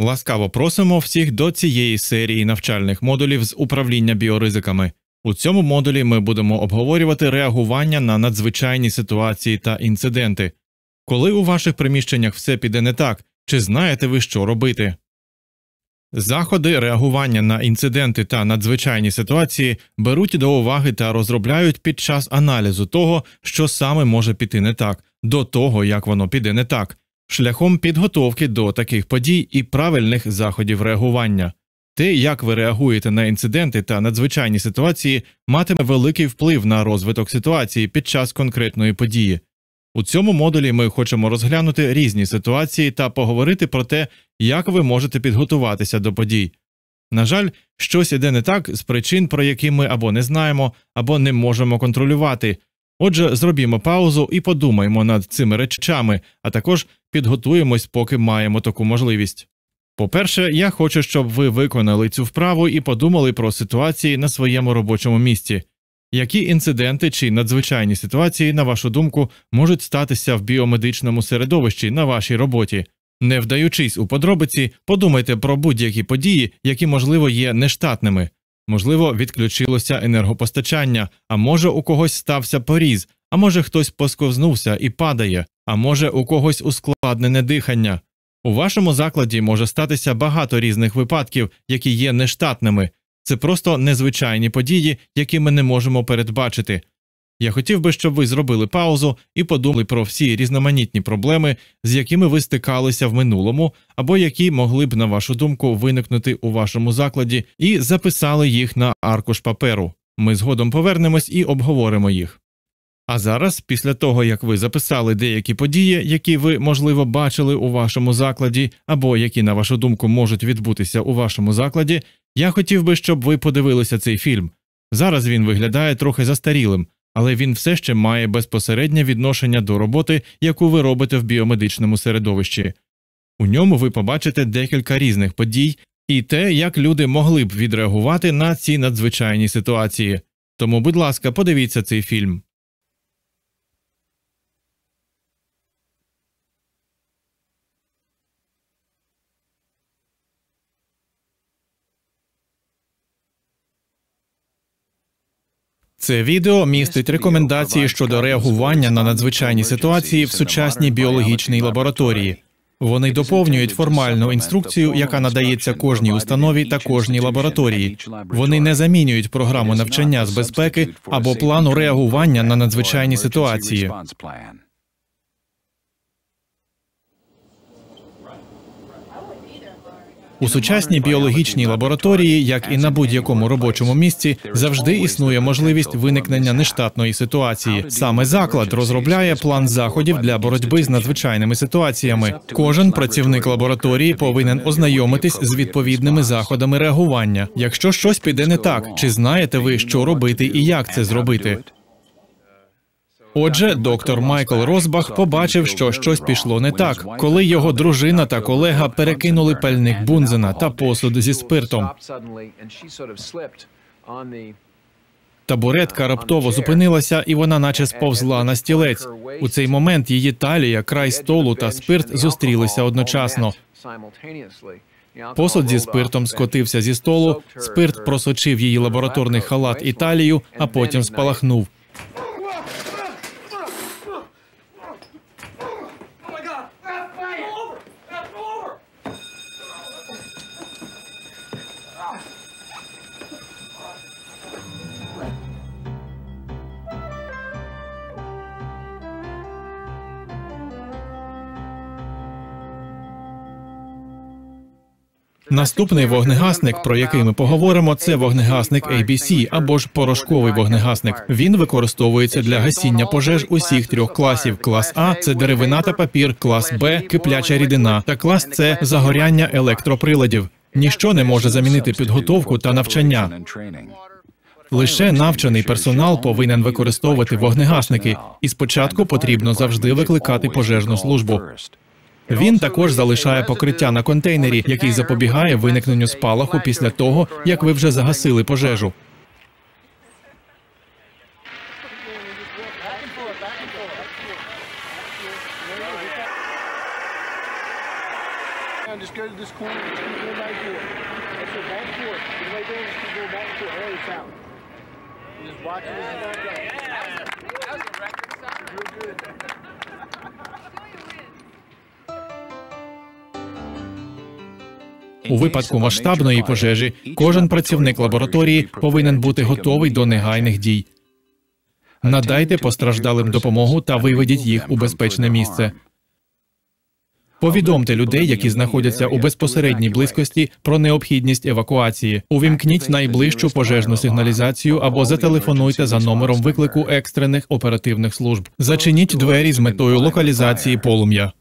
Ласкаво просимо всіх до цієї серії навчальних модулів з управління біоризиками. У цьому модулі ми будемо обговорювати реагування на надзвичайні ситуації та інциденти. Коли у ваших приміщеннях все піде не так, чи знаєте ви, що робити? Заходи реагування на інциденти та надзвичайні ситуації беруть до уваги та розробляють під час аналізу того, що саме може піти не так, до того як воно піде не так шляхом підготовки до таких подій і правильних заходів реагування. Те, як ви реагуєте на інциденти та надзвичайні ситуації, матиме великий вплив на розвиток ситуації під час конкретної події. У цьому модулі ми хочемо розглянути різні ситуації та поговорити про те, як ви можете підготуватися до подій. На жаль, щось іде не так з причин, про які ми або не знаємо, або не можемо контролювати, Отже, зробімо паузу і подумаємо над цими речами, а також підготуємось, поки маємо таку можливість. По-перше, я хочу, щоб ви виконали цю вправу і подумали про ситуації на своєму робочому місці. Які інциденти чи надзвичайні ситуації, на вашу думку, можуть статися в біомедичному середовищі на вашій роботі? Не вдаючись у подробиці, подумайте про будь-які події, які можливо є нештатними. Можливо, відключилося енергопостачання, а може, у когось стався поріз, а може, хтось посковзнувся і падає, а може, у когось ускладнене дихання. У вашому закладі може статися багато різних випадків, які є нештатними. Це просто незвичайні події, які ми не можемо передбачити. Я хотів би, щоб ви зробили паузу і подумали про всі різноманітні проблеми, з якими ви стикалися в минулому, або які могли б, на вашу думку, виникнути у вашому закладі, і записали їх на аркуш паперу. Ми згодом повернемось і обговоримо їх. А зараз, після того як ви записали деякі події, які ви, можливо, бачили у вашому закладі, або які, на вашу думку, можуть відбутися у вашому закладі, я хотів би, щоб ви подивилися цей фільм. Зараз він виглядає трохи застарілим але він все ще має безпосереднє відношення до роботи, яку ви робите в біомедичному середовищі. У ньому ви побачите декілька різних подій і те, як люди могли б відреагувати на ці надзвичайні ситуації. Тому, будь ласка, подивіться цей фільм. Це відео містить рекомендації щодо реагування на надзвичайні ситуації в сучасній біологічній лабораторії. Вони доповнюють формальну інструкцію, яка надається кожній установі та кожній лабораторії. Вони не замінюють програму навчання з безпеки або плану реагування на надзвичайні ситуації. У сучасній біологічній лабораторії, як і на будь-якому робочому місці, завжди існує можливість виникнення нештатної ситуації. Саме заклад розробляє план заходів для боротьби з надзвичайними ситуаціями. Кожен працівник лабораторії повинен ознайомитись з відповідними заходами реагування. Якщо щось піде не так, чи знаєте ви, що робити і як це зробити? Отже, доктор Майкл Розбах побачив, що щось пішло не так, коли його дружина та колега перекинули пальник бунзена та посуд зі спиртом. Табуретка раптово зупинилася, і вона, наче сповзла на стілець. У цей момент її талія, край столу та спирт зустрілися одночасно. Посуд зі спиртом скотився зі столу, спирт просочив її лабораторний халат і талію, а потім спалахнув. Наступний вогнегасник, про який ми поговоримо, це вогнегасник ABC або ж порошковий вогнегасник. Він використовується для гасіння пожеж усіх трьох класів: клас А це деревина та папір, клас Б кипляча рідина, та клас С – загоряння електроприладів. Ніщо не може замінити підготовку та навчання. Лише навчений персонал повинен використовувати вогнегасники, і спочатку потрібно завжди викликати пожежну службу. Він також залишає покриття на контейнері, який запобігає виникненню спалаху після того, як ви вже загасили пожежу. У випадку масштабної пожежі кожен працівник лабораторії повинен бути готовий до негайних дій. Надайте постраждалим допомогу та виведіть їх у безпечне місце. Повідомте людей, які знаходяться у безпосередній близькості, про необхідність евакуації. Увімкніть найближчу пожежну сигналізацію або зателефонуйте за номером виклику екстрених оперативних служб. Зачиніть двері з метою локалізації полум'я.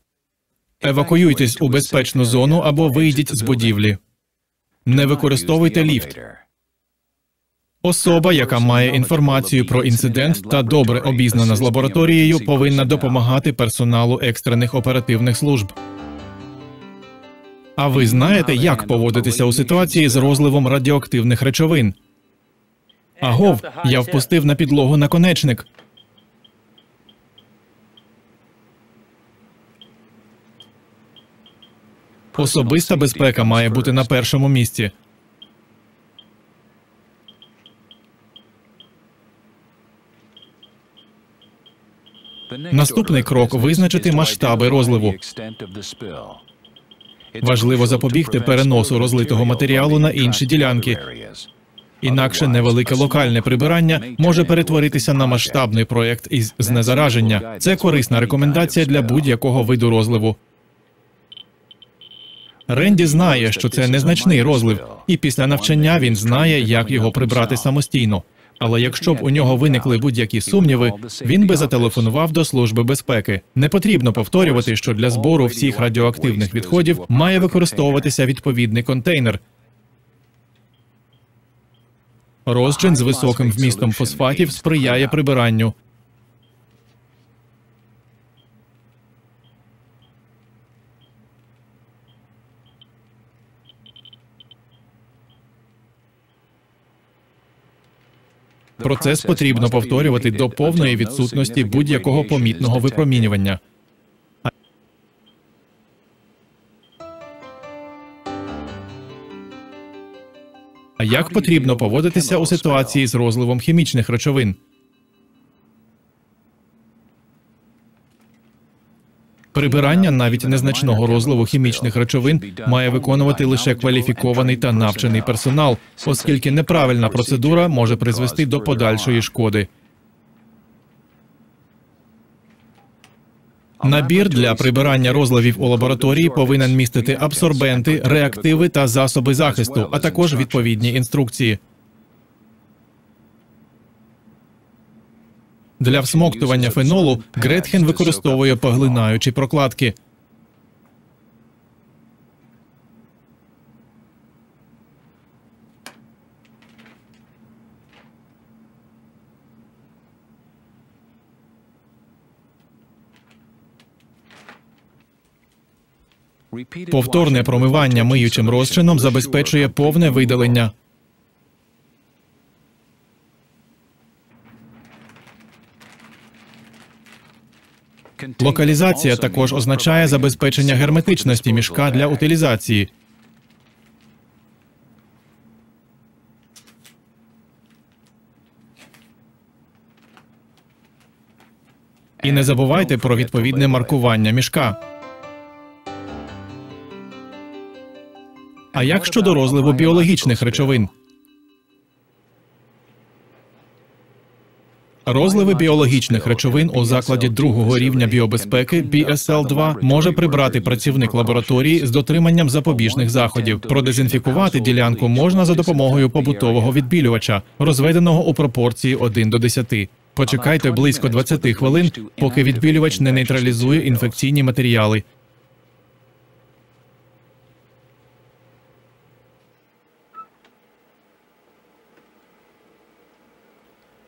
Евакуюйтесь у безпечну зону або вийдіть з будівлі. Не використовуйте ліфт. Особа, яка має інформацію про інцидент та добре обізнана з лабораторією, повинна допомагати персоналу екстрених оперативних служб. А ви знаєте, як поводитися у ситуації з розливом радіоактивних речовин? Агов, я впустив на підлогу наконечник. Особиста безпека має бути на першому місці. Наступний крок визначити масштаби розливу. Важливо запобігти переносу розлитого матеріалу на інші ділянки. Інакше невелике локальне прибирання може перетворитися на масштабний проєкт із знезараження. Це корисна рекомендація для будь-якого виду розливу. Ренді знає, що це незначний розлив, і після навчання він знає, як його прибрати самостійно. Але якщо б у нього виникли будь-які сумніви, він би зателефонував до служби безпеки. Не потрібно повторювати, що для збору всіх радіоактивних відходів має використовуватися відповідний контейнер. Розчин з високим вмістом фосфатів сприяє прибиранню. Процес потрібно повторювати до повної відсутності будь-якого помітного випромінювання. А як потрібно поводитися у ситуації з розливом хімічних речовин? Прибирання навіть незначного розливу хімічних речовин має виконувати лише кваліфікований та навчений персонал, оскільки неправильна процедура може призвести до подальшої шкоди. Набір для прибирання розливів у лабораторії повинен містити абсорбенти, реактиви та засоби захисту, а також відповідні інструкції. Для всмоктування фенолу Гретхен використовує поглинаючі прокладки. Повторне промивання миючим розчином забезпечує повне видалення. Локалізація також означає забезпечення герметичності мішка для утилізації. І не забувайте про відповідне маркування мішка. А як щодо розливу біологічних речовин? Розливи біологічних речовин у закладі другого рівня біобезпеки bsl 2 може прибрати працівник лабораторії з дотриманням запобіжних заходів. Продезінфікувати ділянку можна за допомогою побутового відбілювача, розведеного у пропорції 1 до 10. Почекайте близько 20 хвилин, поки відбілювач не нейтралізує інфекційні матеріали,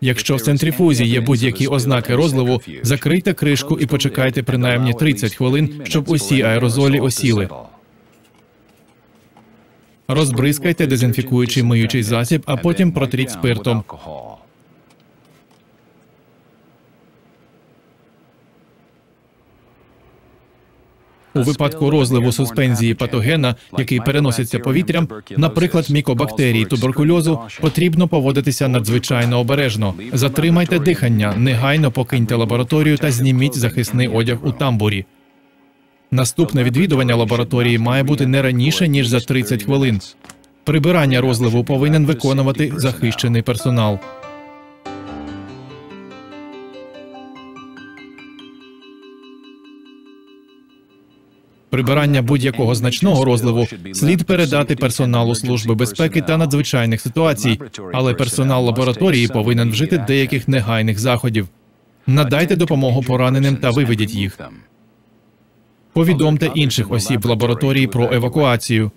Якщо в центрифузі є будь-які ознаки розливу, закрийте кришку і почекайте принаймні 30 хвилин, щоб усі аерозолі осіли. Розбризкайте дезінфікуючий миючий засіб, а потім протріть спиртом. У випадку розливу суспензії патогена, який переноситься повітрям, наприклад, мікобактерії туберкульозу, потрібно поводитися надзвичайно обережно. Затримайте дихання, негайно покиньте лабораторію та зніміть захисний одяг у тамбурі. Наступне відвідування лабораторії має бути не раніше ніж за 30 хвилин. Прибирання розливу повинен виконувати захищений персонал. Прибирання будь-якого значного розливу слід передати персоналу служби безпеки та надзвичайних ситуацій, але персонал лабораторії повинен вжити деяких негайних заходів. Надайте допомогу пораненим та виведіть їх. Повідомте інших осіб в лабораторії про евакуацію.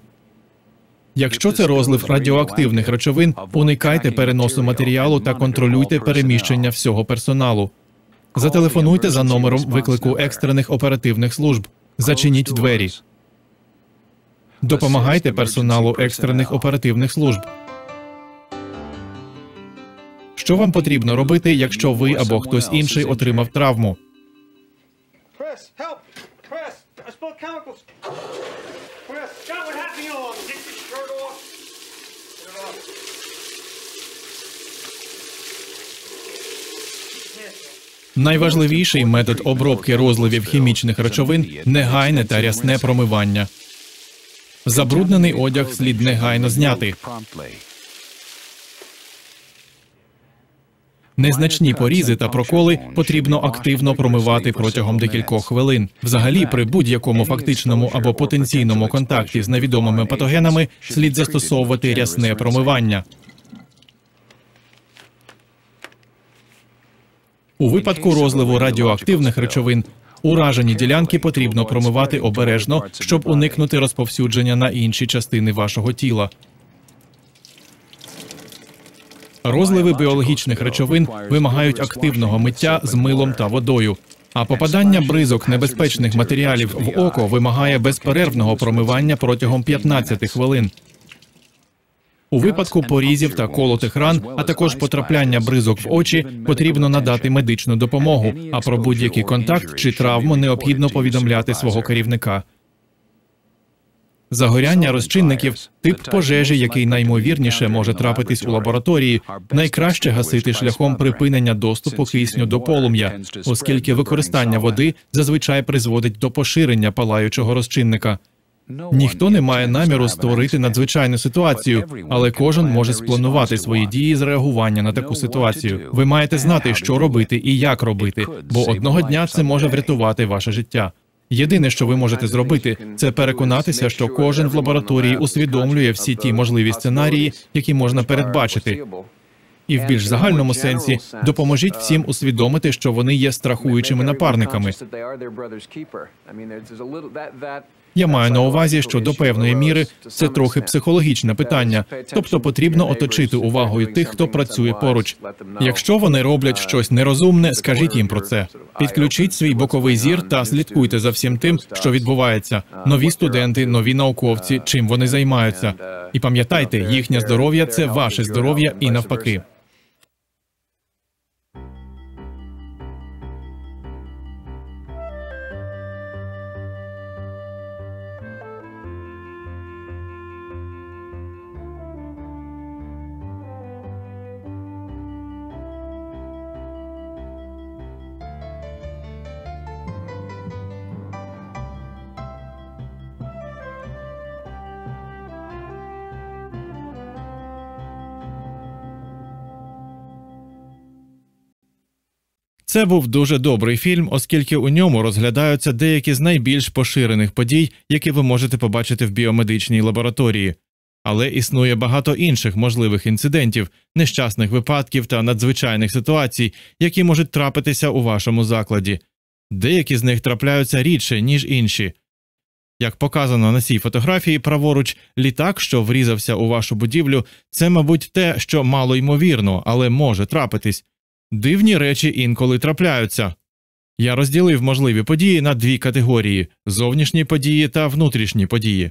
Якщо це розлив радіоактивних речовин, уникайте переносу матеріалу та контролюйте переміщення всього персоналу. Зателефонуйте за номером виклику екстрених оперативних служб. Зачиніть двері. Допомагайте персоналу екстрених оперативних служб. Що вам потрібно робити, якщо ви або хтось інший отримав травму? Найважливіший метод обробки розливів хімічних речовин негайне та рясне промивання. Забруднений одяг слід негайно зняти. Незначні порізи та проколи потрібно активно промивати протягом декількох хвилин. Взагалі, при будь-якому фактичному або потенційному контакті з невідомими патогенами слід застосовувати рясне промивання. у випадку розливу радіоактивних речовин. Уражені ділянки потрібно промивати обережно, щоб уникнути розповсюдження на інші частини вашого тіла. Розливи біологічних речовин вимагають активного миття з милом та водою. А попадання бризок небезпечних матеріалів в око вимагає безперервного промивання протягом 15 хвилин. У випадку порізів та колотих ран, а також потрапляння бризок в очі, потрібно надати медичну допомогу. А про будь-який контакт чи травму необхідно повідомляти свого керівника. Загоряння розчинників, тип пожежі, який наймовірніше може трапитись у лабораторії, найкраще гасити шляхом припинення доступу кисню до полум'я, оскільки використання води зазвичай призводить до поширення палаючого розчинника. Ніхто не має наміру створити надзвичайну ситуацію, але кожен може спланувати свої дії з реагування на таку ситуацію. Ви маєте знати, що робити і як робити, бо одного дня це може врятувати ваше життя. Єдине, що ви можете зробити, це переконатися, що кожен в лабораторії усвідомлює всі ті можливі сценарії, які можна передбачити. І в більш загальному сенсі допоможіть всім усвідомити, що вони є страхуючими напарниками. Я маю на увазі, що до певної міри це трохи психологічне питання, тобто потрібно оточити увагою тих, хто працює поруч. Якщо вони роблять щось нерозумне, скажіть їм про це. Підключіть свій боковий зір та слідкуйте за всім тим, що відбувається. Нові студенти, нові науковці, чим вони займаються, і пам'ятайте, їхнє здоров'я це ваше здоров'я і навпаки. Це був дуже добрий фільм, оскільки у ньому розглядаються деякі з найбільш поширених подій, які ви можете побачити в біомедичній лабораторії. Але існує багато інших можливих інцидентів, нещасних випадків та надзвичайних ситуацій, які можуть трапитися у вашому закладі. Деякі з них трапляються рідше, ніж інші. Як показано на цій фотографії, праворуч літак, що врізався у вашу будівлю, це, мабуть, те, що мало ймовірно, але може трапитись. Дивні речі інколи трапляються. Я розділив можливі події на дві категорії зовнішні події та внутрішні події.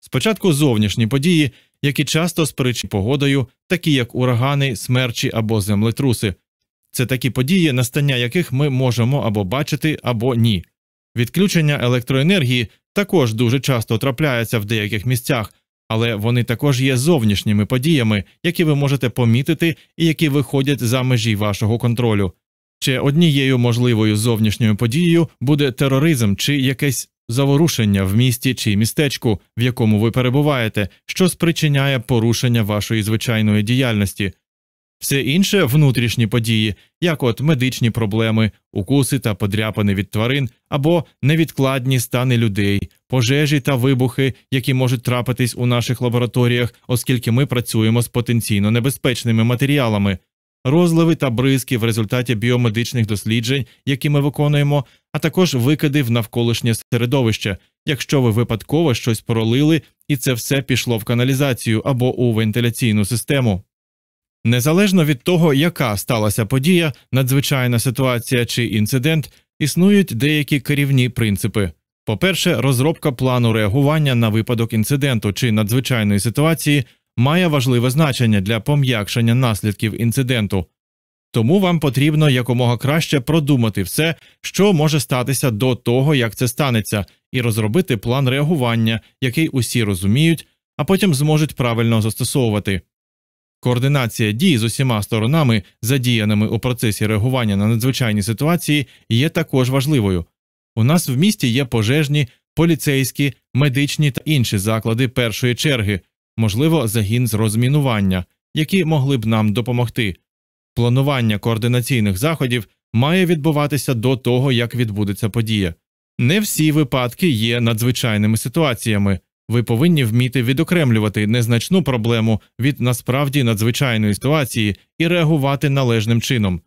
Спочатку зовнішні події, які часто сперечі погодою, такі як урагани, смерчі або землетруси. Це такі події, настання яких ми можемо або бачити, або ні. Відключення електроенергії також дуже часто трапляється в деяких місцях, але вони також є зовнішніми подіями, які ви можете помітити і які виходять за межі вашого контролю. Ще однією можливою зовнішньою подією буде тероризм чи якесь заворушення в місті чи містечку, в якому ви перебуваєте, що спричиняє порушення вашої звичайної діяльності, все інше внутрішні події, як от медичні проблеми, укуси та подряпини від тварин або невідкладні стани людей, пожежі та вибухи, які можуть трапитись у наших лабораторіях, оскільки ми працюємо з потенційно небезпечними матеріалами, розливи та бризки в результаті біомедичних досліджень, які ми виконуємо, а також викиди в навколишнє середовище, якщо ви випадково щось пролили і це все пішло в каналізацію або у вентиляційну систему. Незалежно від того, яка сталася подія, надзвичайна ситуація чи інцидент, існують деякі керівні принципи. По-перше, розробка плану реагування на випадок інциденту чи надзвичайної ситуації має важливе значення для пом'якшення наслідків інциденту, тому вам потрібно якомога краще продумати все, що може статися до того, як це станеться, і розробити план реагування, який усі розуміють, а потім зможуть правильно застосовувати. Координація дій з усіма сторонами, задіяними у процесі реагування на надзвичайні ситуації, є також важливою. У нас в місті є пожежні, поліцейські, медичні та інші заклади першої черги, можливо, загін з розмінування, які могли б нам допомогти. Планування координаційних заходів має відбуватися до того, як відбудеться подія. Не всі випадки є надзвичайними ситуаціями. Ви повинні вміти відокремлювати незначну проблему від насправді надзвичайної ситуації і реагувати належним чином.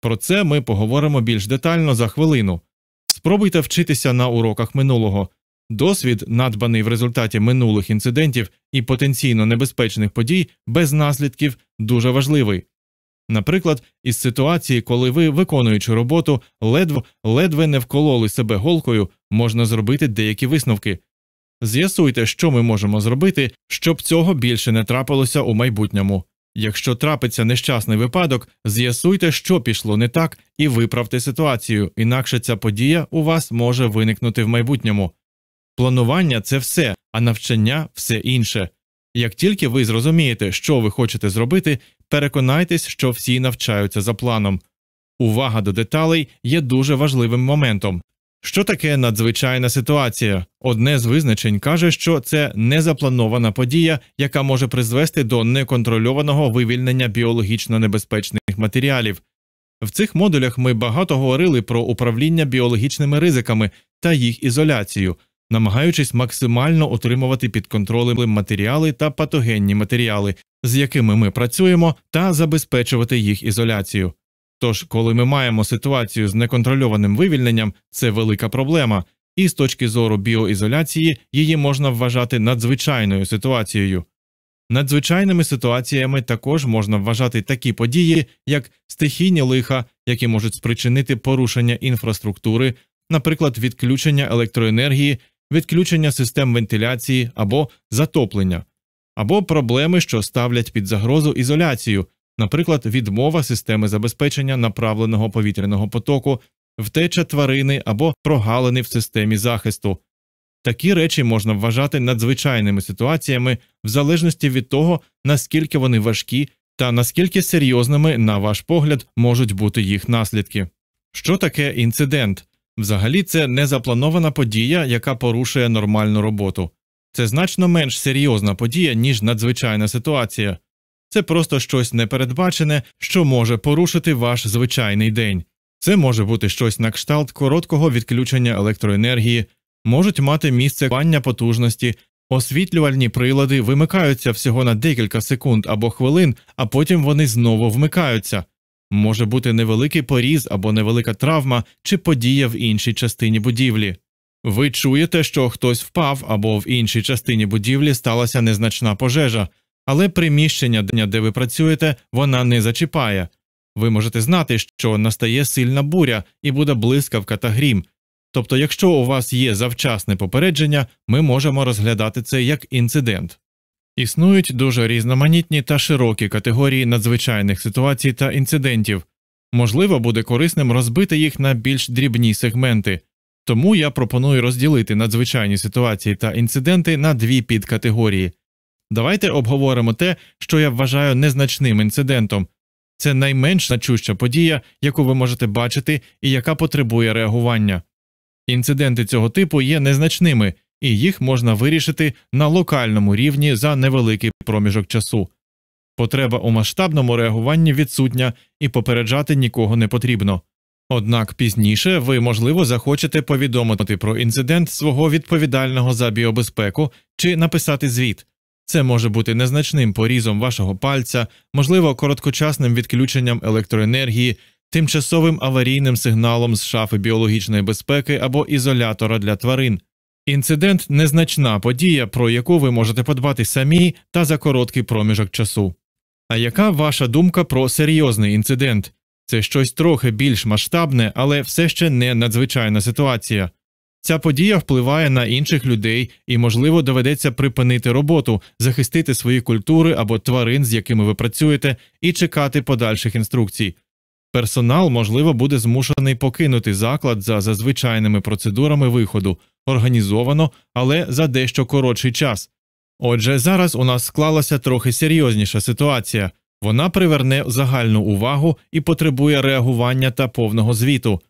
Про це ми поговоримо більш детально за хвилину. Спробуйте вчитися на уроках минулого. Досвід, надбаний в результаті минулих інцидентів і потенційно небезпечних подій, без наслідків дуже важливий. Наприклад, із ситуації, коли ви, виконуючи роботу, ледве ледве не вкололи себе голкою, можна зробити деякі висновки. З'ясуйте, що ми можемо зробити, щоб цього більше не трапилося у майбутньому. Якщо трапиться нещасний випадок, з'ясуйте, що пішло не так, і виправте ситуацію, інакше ця подія у вас може виникнути в майбутньому. Планування це все, а навчання все інше. Як тільки ви зрозумієте, що ви хочете зробити, переконайтесь, що всі навчаються за планом. Увага до деталей є дуже важливим моментом. Що таке надзвичайна ситуація? Одне з визначень каже, що це незапланована подія, яка може призвести до неконтрольованого вивільнення біологічно небезпечних матеріалів. В цих модулях ми багато говорили про управління біологічними ризиками та їх ізоляцію, намагаючись максимально утримувати під контролем матеріали та патогенні матеріали, з якими ми працюємо, та забезпечувати їх ізоляцію. Тож, коли ми маємо ситуацію з неконтрольованим вивільненням, це велика проблема, і з точки зору біоізоляції її можна вважати надзвичайною ситуацією. Надзвичайними ситуаціями також можна вважати такі події, як стихійні лиха, які можуть спричинити порушення інфраструктури, наприклад, відключення електроенергії, відключення систем вентиляції або затоплення, або проблеми, що ставлять під загрозу ізоляцію, наприклад, відмова системи забезпечення направленого повітряного потоку, втеча тварини або прогалини в системі захисту. Такі речі можна вважати надзвичайними ситуаціями в залежності від того, наскільки вони важкі та наскільки серйозними, на ваш погляд, можуть бути їх наслідки. Що таке інцидент? Взагалі, це незапланована подія, яка порушує нормальну роботу. Це значно менш серйозна подія, ніж надзвичайна ситуація це просто щось непередбачене, що може порушити ваш звичайний день. Це може бути щось на кшталт короткого відключення електроенергії, можуть мати місце пання потужності, освітлювальні прилади вимикаються всього на декілька секунд або хвилин, а потім вони знову вмикаються. Може бути невеликий поріз або невелика травма чи подія в іншій частині будівлі. Ви чуєте, що хтось впав або в іншій частині будівлі сталася незначна пожежа, але приміщення, де ви працюєте, вона не зачіпає. Ви можете знати, що настає сильна буря і буде блискавка та грім. Тобто, якщо у вас є завчасне попередження, ми можемо розглядати це як інцидент. Існують дуже різноманітні та широкі категорії надзвичайних ситуацій та інцидентів, можливо, буде корисним розбити їх на більш дрібні сегменти, тому я пропоную розділити надзвичайні ситуації та інциденти на дві підкатегорії Давайте обговоримо те, що я вважаю незначним інцидентом. Це найменш значуща подія, яку ви можете бачити і яка потребує реагування. Інциденти цього типу є незначними, і їх можна вирішити на локальному рівні за невеликий проміжок часу. Потреба у масштабному реагуванні відсутня і попереджати нікого не потрібно. Однак пізніше ви, можливо, захочете повідомити про інцидент свого відповідального за біобезпеку чи написати звіт, це може бути незначним порізом вашого пальця, можливо, короткочасним відключенням електроенергії, тимчасовим аварійним сигналом з шафи біологічної безпеки або ізолятора для тварин. Інцидент незначна подія, про яку ви можете подбати самі та за короткий проміжок часу. А яка ваша думка про серйозний інцидент? Це щось трохи більш масштабне, але все ще не надзвичайна ситуація. Ця подія впливає на інших людей і, можливо, доведеться припинити роботу, захистити свої культури або тварин, з якими ви працюєте, і чекати подальших інструкцій. Персонал, можливо, буде змушений покинути заклад за зазвичайними процедурами виходу, організовано, але за дещо коротший час. Отже, зараз у нас склалася трохи серйозніша ситуація вона приверне загальну увагу і потребує реагування та повного звіту.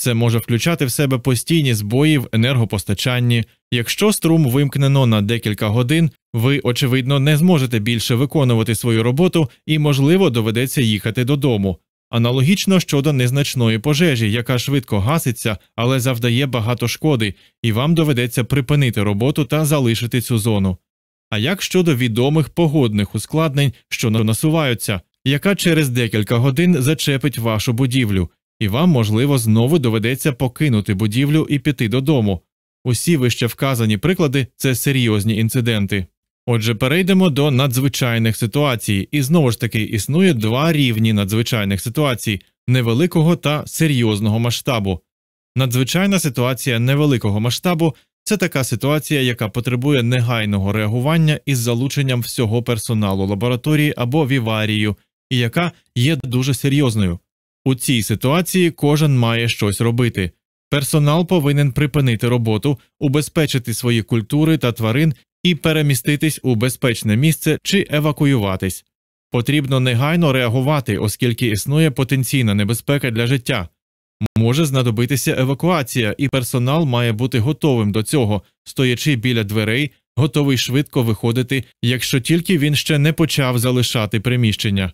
Це може включати в себе постійні збої в енергопостачанні. Якщо струм вимкнено на декілька годин, ви, очевидно, не зможете більше виконувати свою роботу і, можливо, доведеться їхати додому. Аналогічно щодо незначної пожежі, яка швидко гаситься, але завдає багато шкоди, і вам доведеться припинити роботу та залишити цю зону. А як щодо відомих погодних ускладнень, що насуваються, яка через декілька годин зачепить вашу будівлю? і вам, можливо, знову доведеться покинути будівлю і піти додому. Усі вище вказані приклади це серйозні інциденти. Отже, перейдемо до надзвичайних ситуацій, і знову ж таки існує два рівні надзвичайних ситуацій невеликого та серйозного масштабу. Надзвичайна ситуація невеликого масштабу це така ситуація, яка потребує негайного реагування із залученням всього персоналу лабораторії або в іварію, і яка є дуже серйозною. У цій ситуації кожен має щось робити. Персонал повинен припинити роботу, убезпечити свої культури та тварин і переміститись у безпечне місце чи евакуюватись. Потрібно негайно реагувати, оскільки існує потенційна небезпека для життя. Може знадобитися евакуація, і персонал має бути готовим до цього, стоячи біля дверей, готовий швидко виходити, якщо тільки він ще не почав залишати приміщення.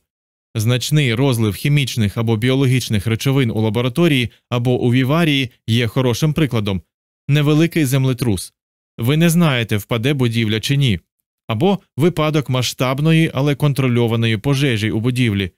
Значний розлив хімічних або біологічних речовин у лабораторії або у віварії є хорошим прикладом невеликий землетрус. Ви не знаєте, впаде будівля чи ні, або випадок масштабної, але контрольованої пожежі у будівлі.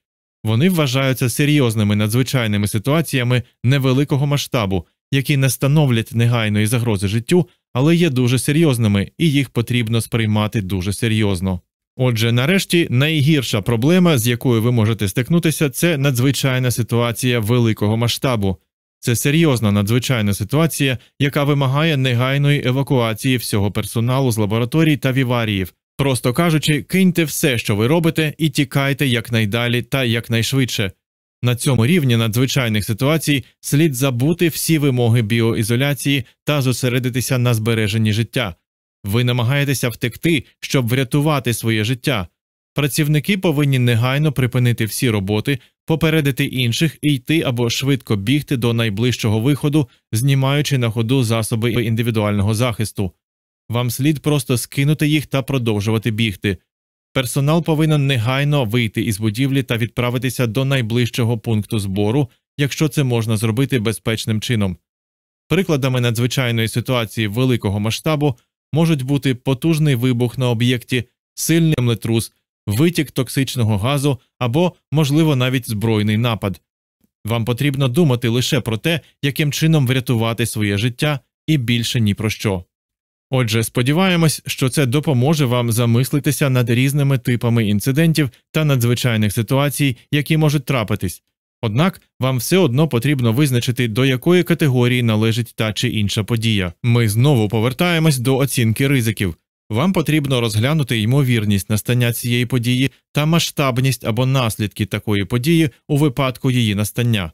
Вони вважаються серйозними надзвичайними ситуаціями невеликого масштабу, які не становлять негайної загрози життю, але є дуже серйозними і їх потрібно сприймати дуже серйозно. Отже, нарешті найгірша проблема, з якою ви можете стикнутися, це надзвичайна ситуація великого масштабу. Це серйозна надзвичайна ситуація, яка вимагає негайної евакуації всього персоналу з лабораторій та віваріїв. Просто кажучи, киньте все, що ви робите, і тікайте якнайдалі та якнайшвидше. На цьому рівні надзвичайних ситуацій слід забути всі вимоги біоізоляції та зосередитися на збереженні життя. Ви намагаєтеся втекти, щоб врятувати своє життя. Працівники повинні негайно припинити всі роботи, попередити інших і йти або швидко бігти до найближчого виходу, знімаючи на ходу засоби індивідуального захисту. Вам слід просто скинути їх та продовжувати бігти. Персонал повинен негайно вийти із будівлі та відправитися до найближчого пункту збору, якщо це можна зробити безпечним чином. Прикладами надзвичайної ситуації великого масштабу можуть бути потужний вибух на об'єкті, сильний землетрус, витік токсичного газу або, можливо, навіть збройний напад. Вам потрібно думати лише про те, яким чином врятувати своє життя і більше ні про що. Отже, сподіваємось, що це допоможе вам замислитися над різними типами інцидентів та надзвичайних ситуацій, які можуть трапитись. Однак вам все одно потрібно визначити, до якої категорії належить та чи інша подія. Ми знову повертаємось до оцінки ризиків. Вам потрібно розглянути ймовірність настання цієї події та масштабність або наслідки такої події у випадку її настання.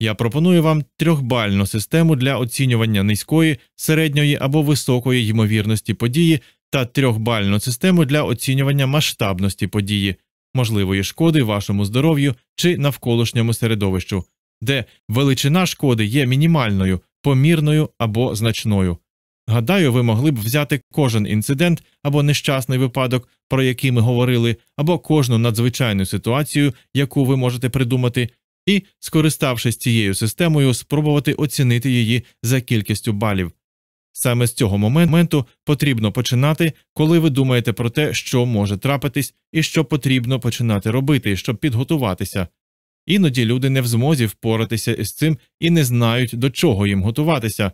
Я пропоную вам трьохбальну систему для оцінювання низької, середньої або високої ймовірності події та трьохбальну систему для оцінювання масштабності події можливої шкоди вашому здоров'ю чи навколишньому середовищу, де величина шкоди є мінімальною, помірною або значною. Гадаю, ви могли б взяти кожен інцидент або нещасний випадок, про який ми говорили, або кожну надзвичайну ситуацію, яку ви можете придумати, і, скориставшись цією системою, спробувати оцінити її за кількістю балів. Саме з цього моменту потрібно починати, коли ви думаєте про те, що може трапитись, і що потрібно починати робити, щоб підготуватися. Іноді люди не в змозі впоратися із цим і не знають, до чого їм готуватися.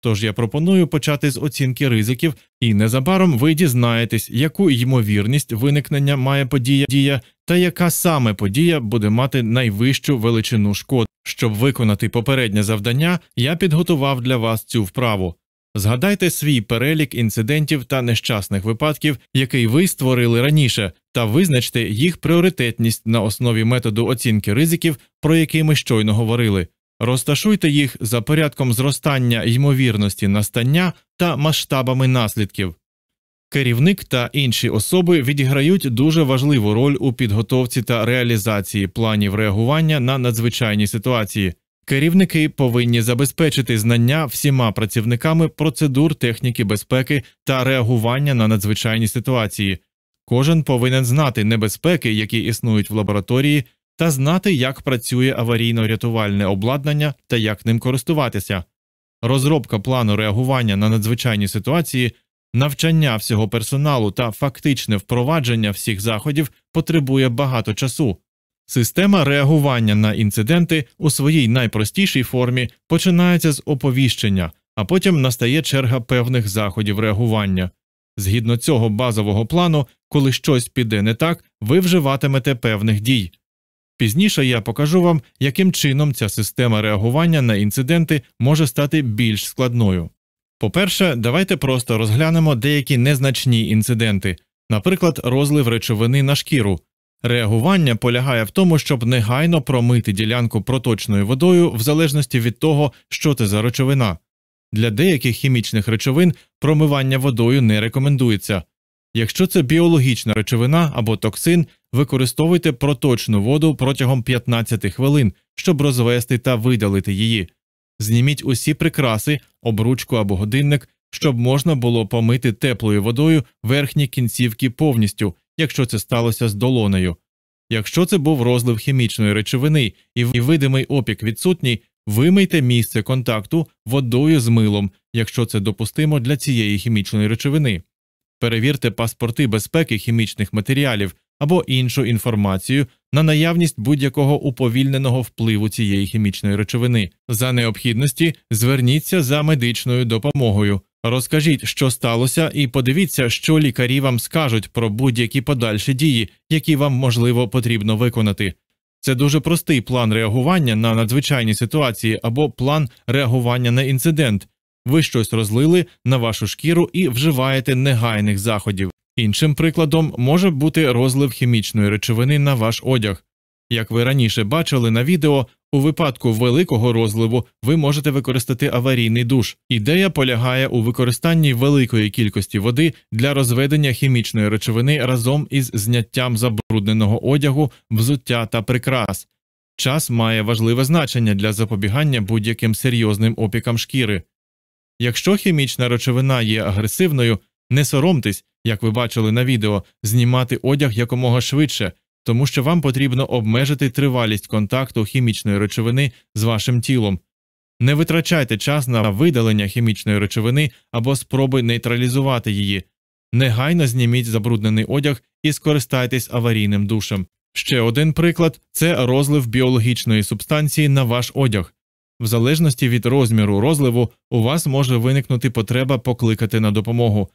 Тож я пропоную почати з оцінки ризиків, і незабаром ви дізнаєтесь, яку ймовірність виникнення має подія дія та яка саме подія буде мати найвищу величину шкод. Щоб виконати попереднє завдання, я підготував для вас цю вправу. Згадайте свій перелік інцидентів та нещасних випадків, який ви створили раніше, та визначте їх пріоритетність на основі методу оцінки ризиків, про який ми щойно говорили. Розташуйте їх за порядком зростання ймовірності настання та масштабами наслідків. Керівник та інші особи відіграють дуже важливу роль у підготовці та реалізації планів реагування на надзвичайні ситуації. Керівники повинні забезпечити знання всіма працівниками процедур техніки безпеки та реагування на надзвичайні ситуації. Кожен повинен знати небезпеки, які існують в лабораторії, та знати, як працює аварійно-рятувальне обладнання та як ним користуватися. Розробка плану реагування на надзвичайні ситуації, навчання всього персоналу та фактичне впровадження всіх заходів потребує багато часу. Система реагування на інциденти у своїй найпростішій формі починається з оповіщення, а потім настає черга певних заходів реагування. Згідно цього базового плану, коли щось піде не так, ви вживатимете певних дій. Пізніше я покажу вам, яким чином ця система реагування на інциденти може стати більш складною. По перше, давайте просто розглянемо деякі незначні інциденти, наприклад, розлив речовини на шкіру. Реагування полягає в тому, щоб негайно промити ділянку проточною водою в залежності від того, що це за речовина. Для деяких хімічних речовин промивання водою не рекомендується. Якщо це біологічна речовина або токсин, використовуйте проточну воду протягом 15 хвилин, щоб розвести та видалити її. Зніміть усі прикраси, обручку або годинник, щоб можна було помити теплою водою верхні кінцівки повністю якщо це сталося з долоною. Якщо це був розлив хімічної речовини і видимий опік відсутній, вимийте місце контакту водою з милом, якщо це допустимо для цієї хімічної речовини. Перевірте паспорти безпеки хімічних матеріалів або іншу інформацію на наявність будь-якого уповільненого впливу цієї хімічної речовини. За необхідності зверніться за медичною допомогою. Розкажіть, що сталося, і подивіться, що лікарі вам скажуть про будь-які подальші дії, які вам можливо потрібно виконати. Це дуже простий план реагування на надзвичайні ситуації або план реагування на інцидент. Ви щось розлили на вашу шкіру і вживаєте негайних заходів. Іншим прикладом може бути розлив хімічної речовини на ваш одяг. Як ви раніше бачили на відео, у випадку великого розливу ви можете використати аварійний душ. Ідея полягає у використанні великої кількості води для розведення хімічної речовини разом із зняттям забрудненого одягу, взуття та прикрас. Час має важливе значення для запобігання будь-яким серйозним опікам шкіри. Якщо хімічна речовина є агресивною, не соромтесь, як ви бачили на відео, знімати одяг якомога швидше тому що вам потрібно обмежити тривалість контакту хімічної речовини з вашим тілом. Не витрачайте час на видалення хімічної речовини або спроби нейтралізувати її, негайно зніміть забруднений одяг і скористайтесь аварійним душем. Ще один приклад це розлив біологічної субстанції на ваш одяг. В залежності від розміру розливу у вас може виникнути потреба покликати на допомогу.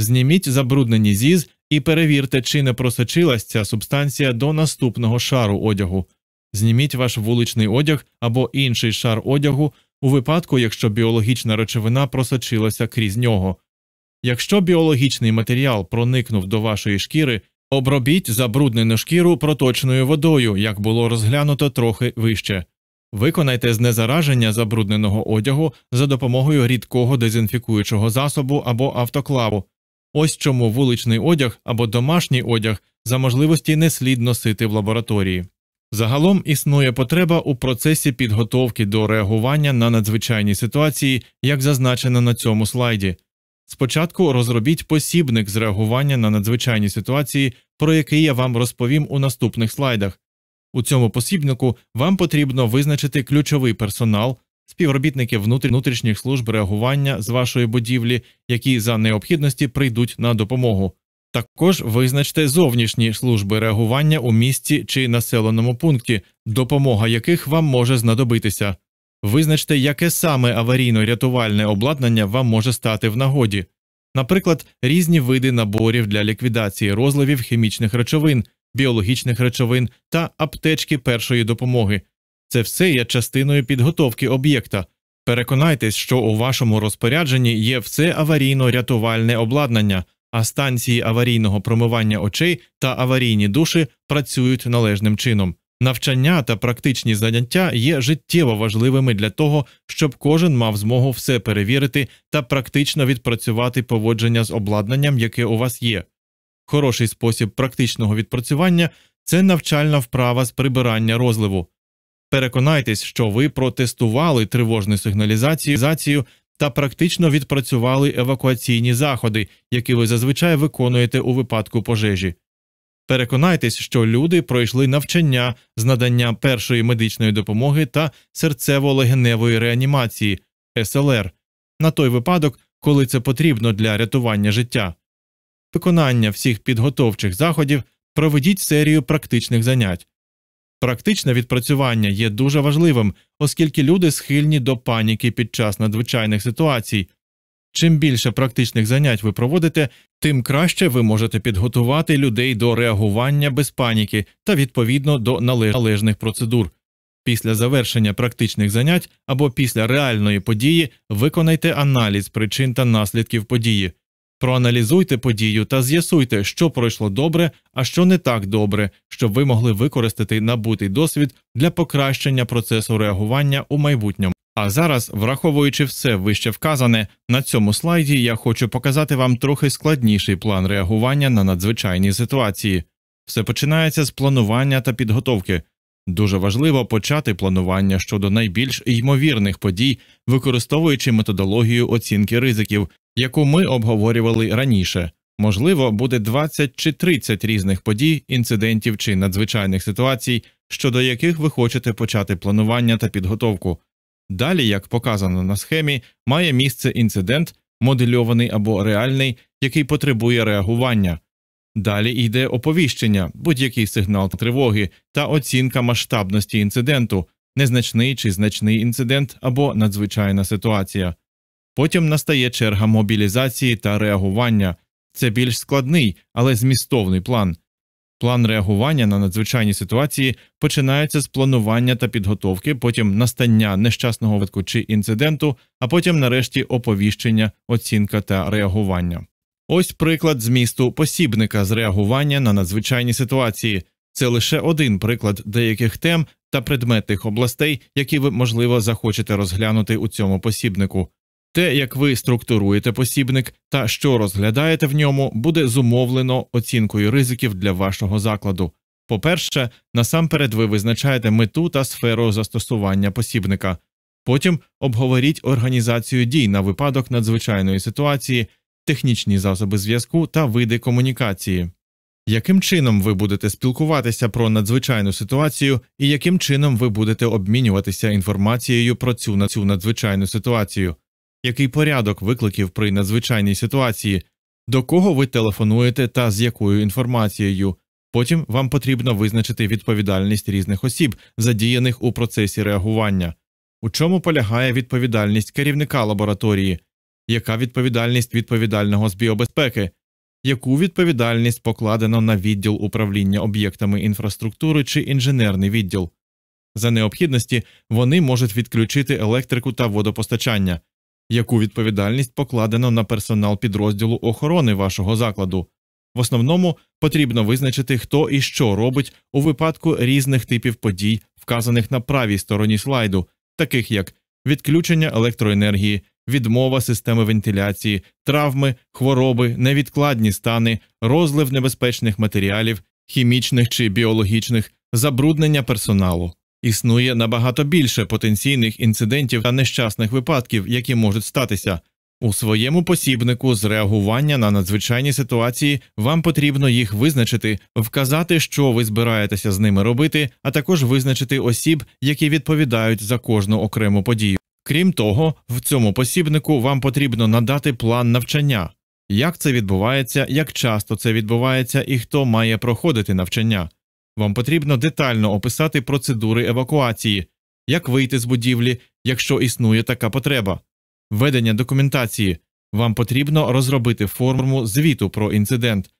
Зніміть забруднені зіз і перевірте, чи не просочилась ця субстанція до наступного шару одягу. Зніміть ваш вуличний одяг або інший шар одягу у випадку, якщо біологічна речовина просочилася крізь нього. Якщо біологічний матеріал проникнув до вашої шкіри, обробіть забруднену шкіру проточною водою, як було розглянуто трохи вище. Виконайте знезараження забрудненого одягу за допомогою рідкого дезінфікуючого засобу або автоклаву, Ось чому вуличний одяг або домашній одяг за можливості не слід носити в лабораторії. Загалом існує потреба у процесі підготовки до реагування на надзвичайні ситуації, як зазначено на цьому слайді. Спочатку розробіть посібник з реагування на надзвичайні ситуації, про який я вам розповім у наступних слайдах. У цьому посібнику вам потрібно визначити ключовий персонал, Співробітники внутрішніх служб реагування з вашої будівлі, які за необхідності прийдуть на допомогу. Також визначте зовнішні служби реагування у місті чи населеному пункті, допомога яких вам може знадобитися. Визначте, яке саме аварійно-рятувальне обладнання вам може стати в нагоді, наприклад, різні види наборів для ліквідації розливів хімічних речовин, біологічних речовин та аптечки першої допомоги, це все є частиною підготовки об'єкта. Переконайтесь, що у вашому розпорядженні є все аварійно-рятувальне обладнання, а станції аварійного промивання очей та аварійні душі працюють належним чином. Навчання та практичні заняття є життєво важливими для того, щоб кожен мав змогу все перевірити та практично відпрацювати поводження з обладнанням, яке у вас є. Хороший спосіб практичного відпрацювання це навчальна вправа з прибирання розливу. Переконайтесь, що ви протестували тривожну сигналізацію та практично відпрацювали евакуаційні заходи, які ви зазвичай виконуєте у випадку пожежі. Переконайтесь, що люди пройшли навчання з надання першої медичної допомоги та серцево-легеневої реанімації СЛР на той випадок, коли це потрібно для рятування життя. Виконання всіх підготовчих заходів проведіть серію практичних занять. Практичне відпрацювання є дуже важливим, оскільки люди схильні до паніки під час надзвичайних ситуацій. Чим більше практичних занять ви проводите, тим краще ви можете підготувати людей до реагування без паніки та відповідно до належних процедур. Після завершення практичних занять або після реальної події виконайте аналіз причин та наслідків події. Проаналізуйте подію та з'ясуйте, що пройшло добре, а що не так добре, щоб ви могли використати набутий досвід для покращення процесу реагування у майбутньому. А зараз, враховуючи все вище вказане, на цьому слайді я хочу показати вам трохи складніший план реагування на надзвичайні ситуації. Все починається з планування та підготовки. Дуже важливо почати планування щодо найбільш ймовірних подій, використовуючи методологію оцінки ризиків, яку ми обговорювали раніше. Можливо, буде 20 чи 30 різних подій, інцидентів чи надзвичайних ситуацій, щодо яких ви хочете почати планування та підготовку. Далі, як показано на схемі, має місце інцидент, модельований або реальний, який потребує реагування. Далі йде оповіщення, будь-який сигнал тривоги та оцінка масштабності інциденту, незначний чи значний інцидент або надзвичайна ситуація. Потім настає черга мобілізації та реагування. Це більш складний, але змістовний план. План реагування на надзвичайні ситуації починається з планування та підготовки, потім настання нещасного випадку чи інциденту, а потім, нарешті, оповіщення, оцінка та реагування. Ось приклад змісту посібника з реагування на надзвичайні ситуації. Це лише один приклад деяких тем та предметних областей, які ви, можливо, захочете розглянути у цьому посібнику. Те, як ви структуруєте посібник та що розглядаєте в ньому, буде зумовлено оцінкою ризиків для вашого закладу. По-перше, насамперед ви визначаєте мету та сферу застосування посібника. Потім обговоріть організацію дій на випадок надзвичайної ситуації, технічні засоби зв'язку та види комунікації. Яким чином ви будете спілкуватися про надзвичайну ситуацію і яким чином ви будете обмінюватися інформацією про цю надзвичайну ситуацію? який порядок викликів при надзвичайній ситуації, до кого ви телефонуєте та з якою інформацією. Потім вам потрібно визначити відповідальність різних осіб, задіяних у процесі реагування, у чому полягає відповідальність керівника лабораторії, яка відповідальність відповідального з біобезпеки, яку відповідальність покладено на відділ управління об'єктами інфраструктури чи інженерний відділ. За необхідності вони можуть відключити електрику та водопостачання, яку відповідальність покладено на персонал підрозділу охорони вашого закладу. В основному потрібно визначити, хто і що робить у випадку різних типів подій, вказаних на правій стороні слайду, таких як відключення електроенергії, відмова системи вентиляції, травми, хвороби, невідкладні стани, розлив небезпечних матеріалів, хімічних чи біологічних, забруднення персоналу існує набагато більше потенційних інцидентів та нещасних випадків, які можуть статися. У своєму посібнику з реагування на надзвичайні ситуації вам потрібно їх визначити, вказати, що ви збираєтеся з ними робити, а також визначити осіб, які відповідають за кожну окрему подію. Крім того, в цьому посібнику вам потрібно надати план навчання, як це відбувається, як часто це відбувається і хто має проходити навчання. Вам потрібно детально описати процедури евакуації, як вийти з будівлі, якщо існує така потреба, ведення документації. Вам потрібно розробити форму звіту про інцидент,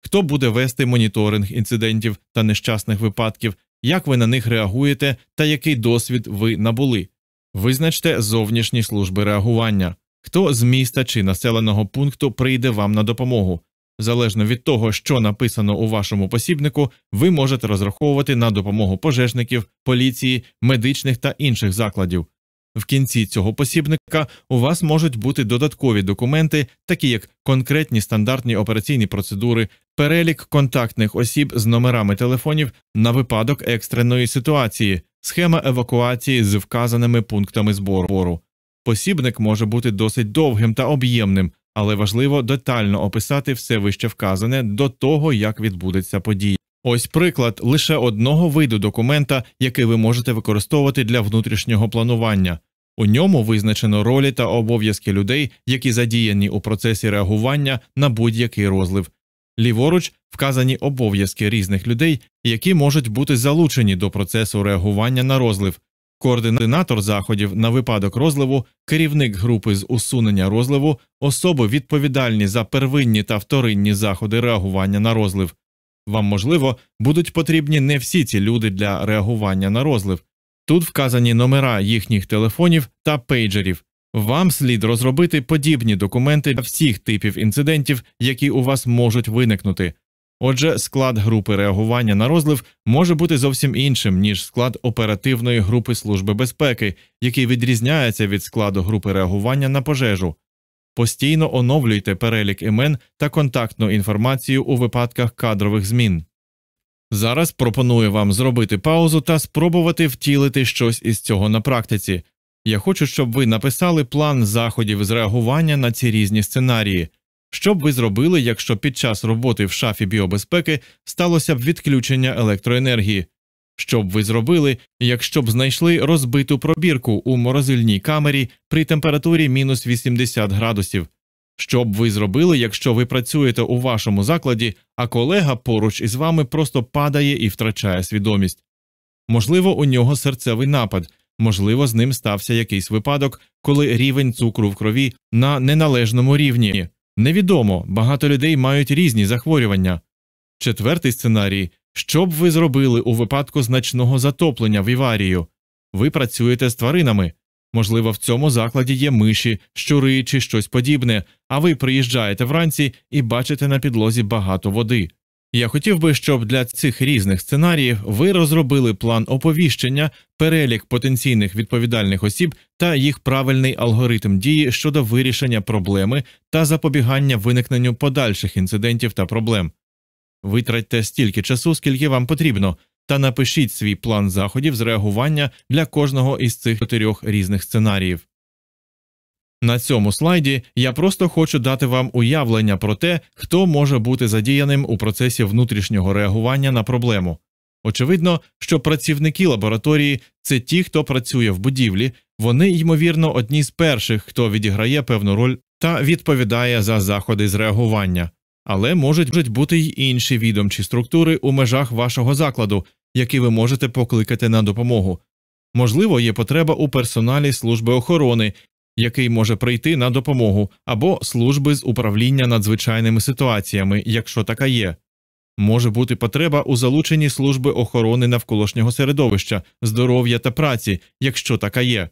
хто буде вести моніторинг інцидентів та нещасних випадків, як ви на них реагуєте та який досвід ви набули. Визначте зовнішні служби реагування, хто з міста чи населеного пункту прийде вам на допомогу, Залежно від того, що написано у вашому посібнику, ви можете розраховувати на допомогу пожежників, поліції, медичних та інших закладів. В кінці цього посібника у вас можуть бути додаткові документи, такі як конкретні стандартні операційні процедури, перелік контактних осіб з номерами телефонів на випадок екстреної ситуації, схема евакуації з вказаними пунктами збору. Посібник може бути досить довгим та об'ємним але важливо детально описати все вище вказане до того, як відбудеться подія. Ось приклад лише одного виду документа, який ви можете використовувати для внутрішнього планування. У ньому визначено ролі та обов'язки людей, які задіяні у процесі реагування на будь-який розлив. Ліворуч вказані обов'язки різних людей, які можуть бути залучені до процесу реагування на розлив, координатор заходів на випадок розливу, керівник групи з усунення розливу, особи відповідальні за первинні та вторинні заходи реагування на розлив. Вам, можливо, будуть потрібні не всі ці люди для реагування на розлив. Тут вказані номера їхніх телефонів та пейджерів. Вам слід розробити подібні документи для всіх типів інцидентів, які у вас можуть виникнути. Отже, склад групи реагування на розлив може бути зовсім іншим ніж склад оперативної групи служби безпеки, який відрізняється від складу групи реагування на пожежу. Постійно оновлюйте перелік імен та контактну інформацію у випадках кадрових змін. Зараз пропоную вам зробити паузу та спробувати втілити щось із цього на практиці. Я хочу, щоб ви написали план заходів з реагування на ці різні сценарії. Що б ви зробили, якщо під час роботи в шафі біобезпеки сталося б відключення електроенергії? Що б ви зробили, якщо б знайшли розбиту пробірку у морозильній камері при температурі мінус 80 градусів? Що б ви зробили, якщо ви працюєте у вашому закладі, а колега поруч із вами просто падає і втрачає свідомість? Можливо, у нього серцевий напад, можливо, з ним стався якийсь випадок, коли рівень цукру в крові на неналежному рівні. Невідомо, багато людей мають різні захворювання. Четвертий сценарій що б ви зробили у випадку значного затоплення в Іварію? Ви працюєте з тваринами. Можливо, в цьому закладі є миші, щури чи щось подібне, а ви приїжджаєте вранці і бачите на підлозі багато води. Я хотів би, щоб для цих різних сценаріїв ви розробили план оповіщення, перелік потенційних відповідальних осіб та їх правильний алгоритм дії щодо вирішення проблеми та запобігання виникненню подальших інцидентів та проблем. Витратьте стільки часу, скільки вам потрібно, та напишіть свій план заходів з реагування для кожного із цих чотирьох різних сценаріїв. На цьому слайді я просто хочу дати вам уявлення про те, хто може бути задіяним у процесі внутрішнього реагування на проблему. Очевидно, що працівники лабораторії це ті, хто працює в будівлі, вони, ймовірно, одні з перших, хто відіграє певну роль та відповідає за заходи з реагування, але можуть бути й інші відомчі структури у межах вашого закладу, які ви можете покликати на допомогу. Можливо, є потреба у персоналі служби охорони, який може прийти на допомогу, або служби з управління надзвичайними ситуаціями, якщо така є. Може бути потреба у залученні служби охорони навколишнього середовища, здоров'я та праці, якщо така є.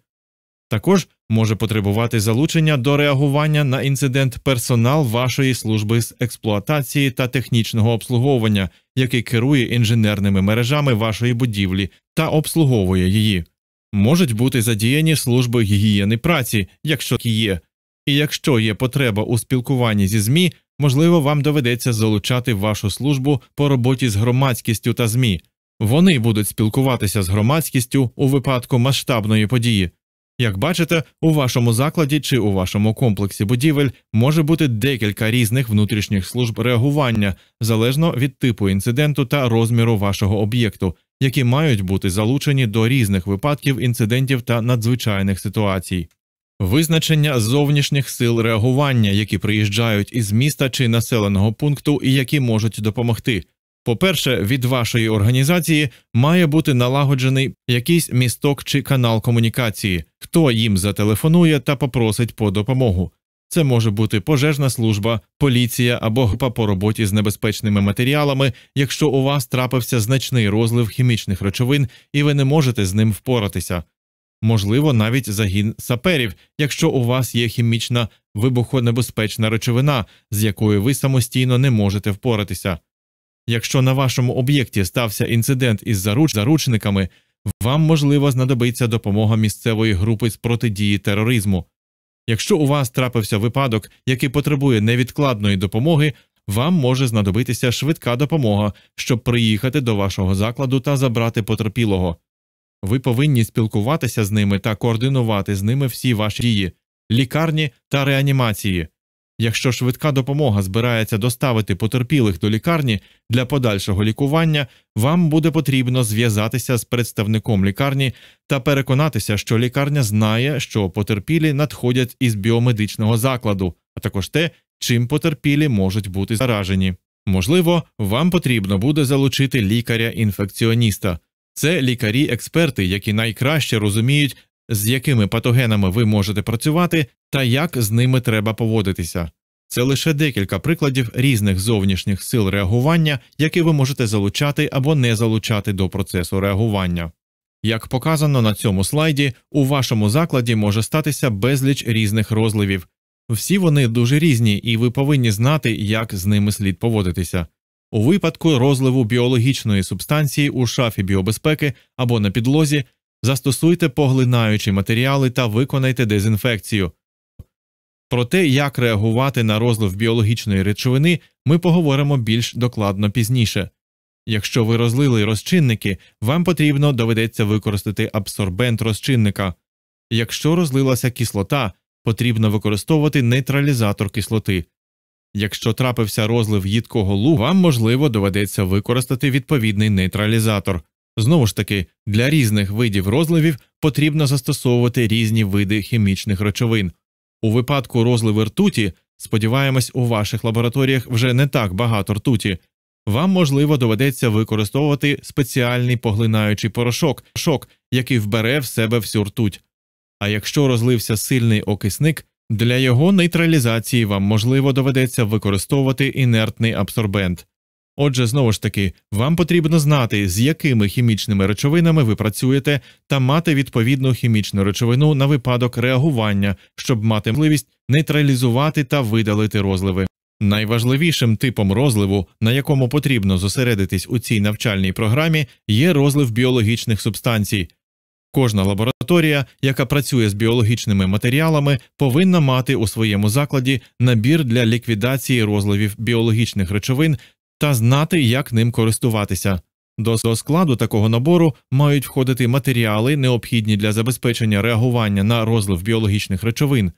Також може потребувати залучення до реагування на інцидент персонал вашої служби з експлуатації та технічного обслуговування, який керує інженерними мережами вашої будівлі та обслуговує її можуть бути задіяні служби гігієни праці, якщо є, і якщо є потреба у спілкуванні зі ЗМІ, можливо, вам доведеться залучати вашу службу по роботі з громадськістю та ЗМІ. Вони будуть спілкуватися з громадськістю у випадку масштабної події. Як бачите, у вашому закладі чи у вашому комплексі будівель може бути декілька різних внутрішніх служб реагування залежно від типу інциденту та розміру вашого об'єкту, які мають бути залучені до різних випадків інцидентів та надзвичайних ситуацій. Визначення зовнішніх сил реагування, які приїжджають із міста чи населеного пункту і які можуть допомогти. По-перше, від вашої організації має бути налагоджений якийсь місток чи канал комунікації, хто їм зателефонує та попросить по допомогу. Це може бути пожежна служба, поліція або група по роботі з небезпечними матеріалами, якщо у вас трапився значний розлив хімічних речовин і ви не можете з ним впоратися. Можливо, навіть загін саперів, якщо у вас є хімічна вибухонебезпечна речовина, з якою ви самостійно не можете впоратися. Якщо на вашому об'єкті стався інцидент із заруч заручниками, вам можливо знадобиться допомога місцевої групи з протидії тероризму. Якщо у вас трапився випадок, який потребує невідкладної допомоги, вам може знадобитися швидка допомога, щоб приїхати до вашого закладу та забрати потерпілого. Ви повинні спілкуватися з ними та координувати з ними всі ваші дії, лікарні та реанімації. Якщо швидка допомога збирається доставити потерпілих до лікарні для подальшого лікування, вам буде потрібно зв'язатися з представником лікарні та переконатися, що лікарня знає, що потерпілі надходять із біомедичного закладу, а також те, чим потерпілі можуть бути заражені. Можливо, вам потрібно буде залучити лікаря-інфекціоніста. Це лікарі-експерти, які найкраще розуміють з якими патогенами ви можете працювати та як з ними треба поводитися. Це лише декілька прикладів різних зовнішніх сил реагування, які ви можете залучати або не залучати до процесу реагування. Як показано на цьому слайді, у вашому закладі може статися безліч різних розливів, всі вони дуже різні, і ви повинні знати, як з ними слід поводитися. У випадку розливу біологічної субстанції у шафі біобезпеки або на підлозі Застосуйте поглинаючі матеріали та виконайте дезінфекцію. Про те, як реагувати на розлив біологічної речовини, ми поговоримо більш докладно пізніше. Якщо ви розлили розчинники, вам потрібно доведеться використати абсорбент розчинника. Якщо розлилася кислота, потрібно використовувати нейтралізатор кислоти. Якщо трапився розлив їдкого лу, вам можливо доведеться використати відповідний нейтралізатор. Знову ж таки, для різних видів розливів потрібно застосовувати різні види хімічних речовин. У випадку розливи ртуті, сподіваємось, у ваших лабораторіях вже не так багато ртуті, вам, можливо, доведеться використовувати спеціальний поглинаючий порошок, шок, який вбере в себе всю ртуть. А якщо розлився сильний окисник, для його нейтралізації вам, можливо, доведеться використовувати інертний абсорбент. Отже, знову ж таки, вам потрібно знати, з якими хімічними речовинами ви працюєте, та мати відповідну хімічну речовину на випадок реагування, щоб мати можливість нейтралізувати та видалити розливи. Найважливішим типом розливу, на якому потрібно зосередитись у цій навчальній програмі, є розлив біологічних субстанцій. Кожна лабораторія, яка працює з біологічними матеріалами, повинна мати у своєму закладі набір для ліквідації розливів біологічних речовин та знати, як ним користуватися. До складу такого набору мають входити матеріали, необхідні для забезпечення реагування на розлив біологічних речовин.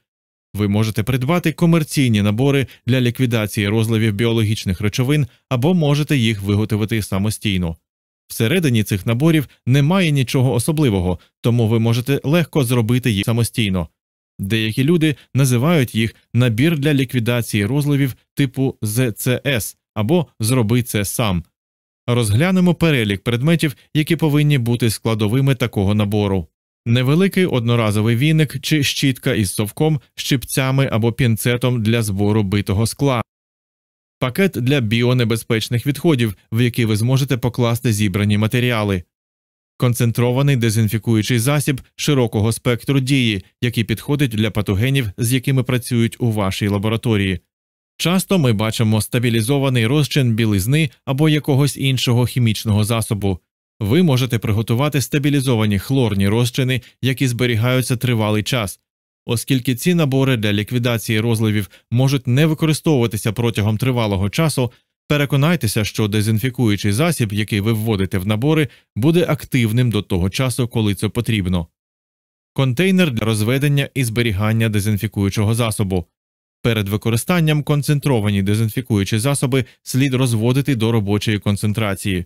Ви можете придбати комерційні набори для ліквідації розливів біологічних речовин або можете їх виготовити самостійно. Всередині цих наборів немає нічого особливого, тому ви можете легко зробити їх самостійно. Деякі люди називають їх набір для ліквідації розливів типу ЗЦС або зроби це сам. Розглянемо перелік предметів, які повинні бути складовими такого набору. Невеликий одноразовий віник чи щітка із совком, щипцями або пінцетом для збору битого скла, пакет для біонебезпечних відходів, в який ви зможете покласти зібрані матеріали, концентрований дезінфікуючий засіб широкого спектру дії, який підходить для патогенів, з якими працюють у вашій лабораторії, Часто ми бачимо стабілізований розчин білизни або якогось іншого хімічного засобу. Ви можете приготувати стабілізовані хлорні розчини, які зберігаються тривалий час, оскільки ці набори для ліквідації розливів можуть не використовуватися протягом тривалого часу. Переконайтеся, що дезінфікуючий засіб, який ви вводите в набори, буде активним до того часу, коли це потрібно. Контейнер для розведення і зберігання дезінфікуючого засобу. Перед використанням концентровані дезінфікуючі засоби слід розводити до робочої концентрації,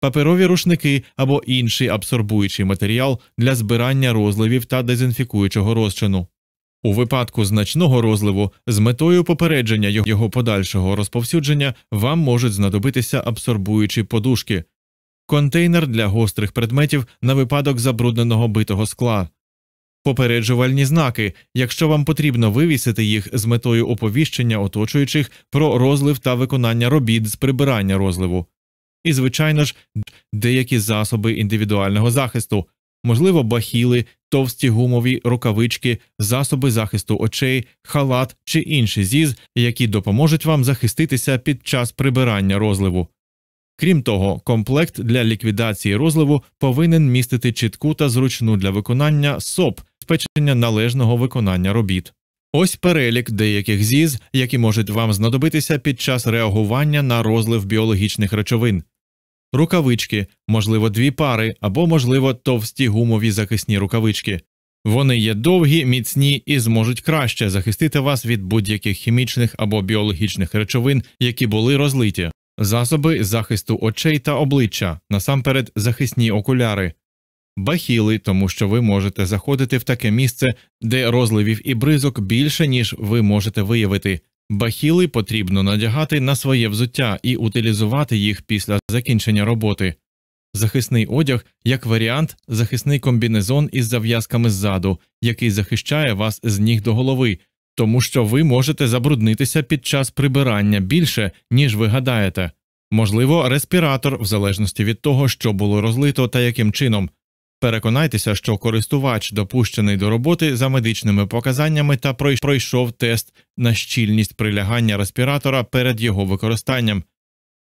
паперові рушники або інший абсорбуючий матеріал для збирання розливів та дезінфікуючого розчину. У випадку значного розливу з метою попередження його подальшого розповсюдження вам можуть знадобитися абсорбуючі подушки, контейнер для гострих предметів на випадок забрудненого битого скла попереджувальні знаки, якщо вам потрібно вивісити їх з метою оповіщення оточуючих про розлив та виконання робіт з прибирання розливу. І, звичайно ж, деякі засоби індивідуального захисту, можливо, бахіли, товсті гумові рукавички, засоби захисту очей, халат чи інші зіз, які допоможуть вам захиститися під час прибирання розливу. Крім того, комплект для ліквідації розливу повинен містити чітку та зручну для виконання СОП забезпечення належного виконання робіт. Ось перелік деяких ЗІЗ, які можуть вам знадобитися під час реагування на розлив біологічних речовин, рукавички, можливо, дві пари або, можливо, товсті гумові захисні рукавички. Вони є довгі, міцні і зможуть краще захистити вас від будь-яких хімічних або біологічних речовин, які були розлиті, засоби захисту очей та обличчя, насамперед захисні окуляри, бахіли, тому що ви можете заходити в таке місце, де розливів і бризок більше, ніж ви можете виявити. Бахіли потрібно надягати на своє взуття і утилізувати їх після закінчення роботи. Захисний одяг, як варіант, захисний комбінезон із зав'язками ззаду, який захищає вас з ніг до голови, тому що ви можете забруднитися під час прибирання більше, ніж ви гадаєте. Можливо, респіратор, в залежності від того, що було розлито та яким чином, Переконайтеся, що користувач допущений до роботи за медичними показаннями та пройшов тест на щільність прилягання респіратора перед його використанням.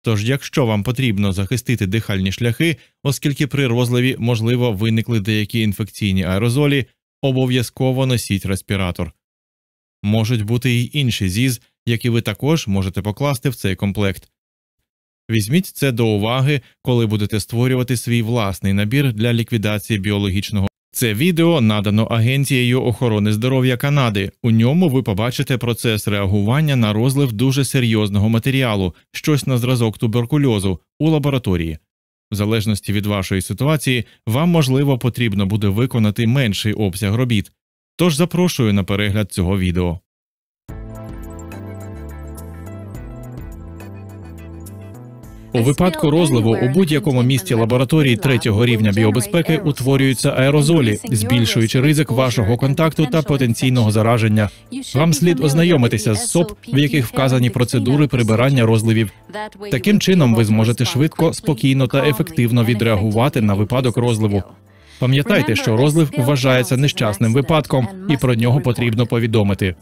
Тож, якщо вам потрібно захистити дихальні шляхи, оскільки при розливі, можливо, виникли деякі інфекційні аерозолі, обов'язково носіть респіратор. Можуть бути й інші зіз, які ви також можете покласти в цей комплект. Візьміть це до уваги, коли будете створювати свій власний набір для ліквідації біологічного. Це відео надано Агенцією охорони здоров'я Канади. У ньому ви побачите процес реагування на розлив дуже серйозного матеріалу, щось на зразок туберкульозу у лабораторії. В залежності від вашої ситуації, вам можливо потрібно буде виконати менший обсяг робіт. Тож запрошую на перегляд цього відео. У випадку розливу у будь-якому місті лабораторії третього рівня біобезпеки утворюються аерозолі, збільшуючи ризик вашого контакту та потенційного зараження. Вам слід ознайомитися з СОП, в яких вказані процедури прибирання розливів. Таким чином ви зможете швидко, спокійно та ефективно відреагувати на випадок розливу. Пам'ятайте, що розлив вважається нещасним випадком, і про нього потрібно повідомити.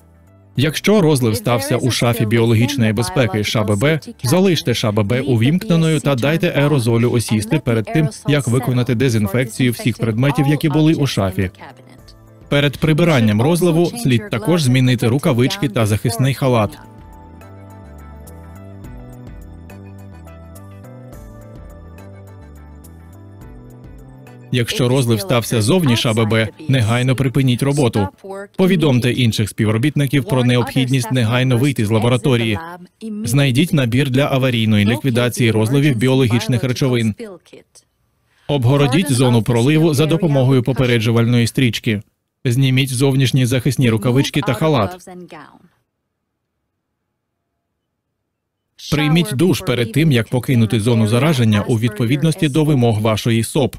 Якщо розлив стався у шафі біологічної безпеки ШАББ, залиште ШАББ увімкненою та дайте аерозолю осісти перед тим, як виконати дезінфекцію всіх предметів, які були у шафі. Перед прибиранням розливу слід також змінити рукавички та захисний халат. Якщо розлив стався зовні ШАББ, негайно припиніть роботу. Повідомте інших співробітників про необхідність негайно вийти з лабораторії. Знайдіть набір для аварійної ліквідації розливів біологічних речовин. Обгородіть зону проливу за допомогою попереджувальної стрічки. Зніміть зовнішні захисні рукавички та халат. Прийміть душ перед тим, як покинути зону зараження у відповідності до вимог вашої СОП.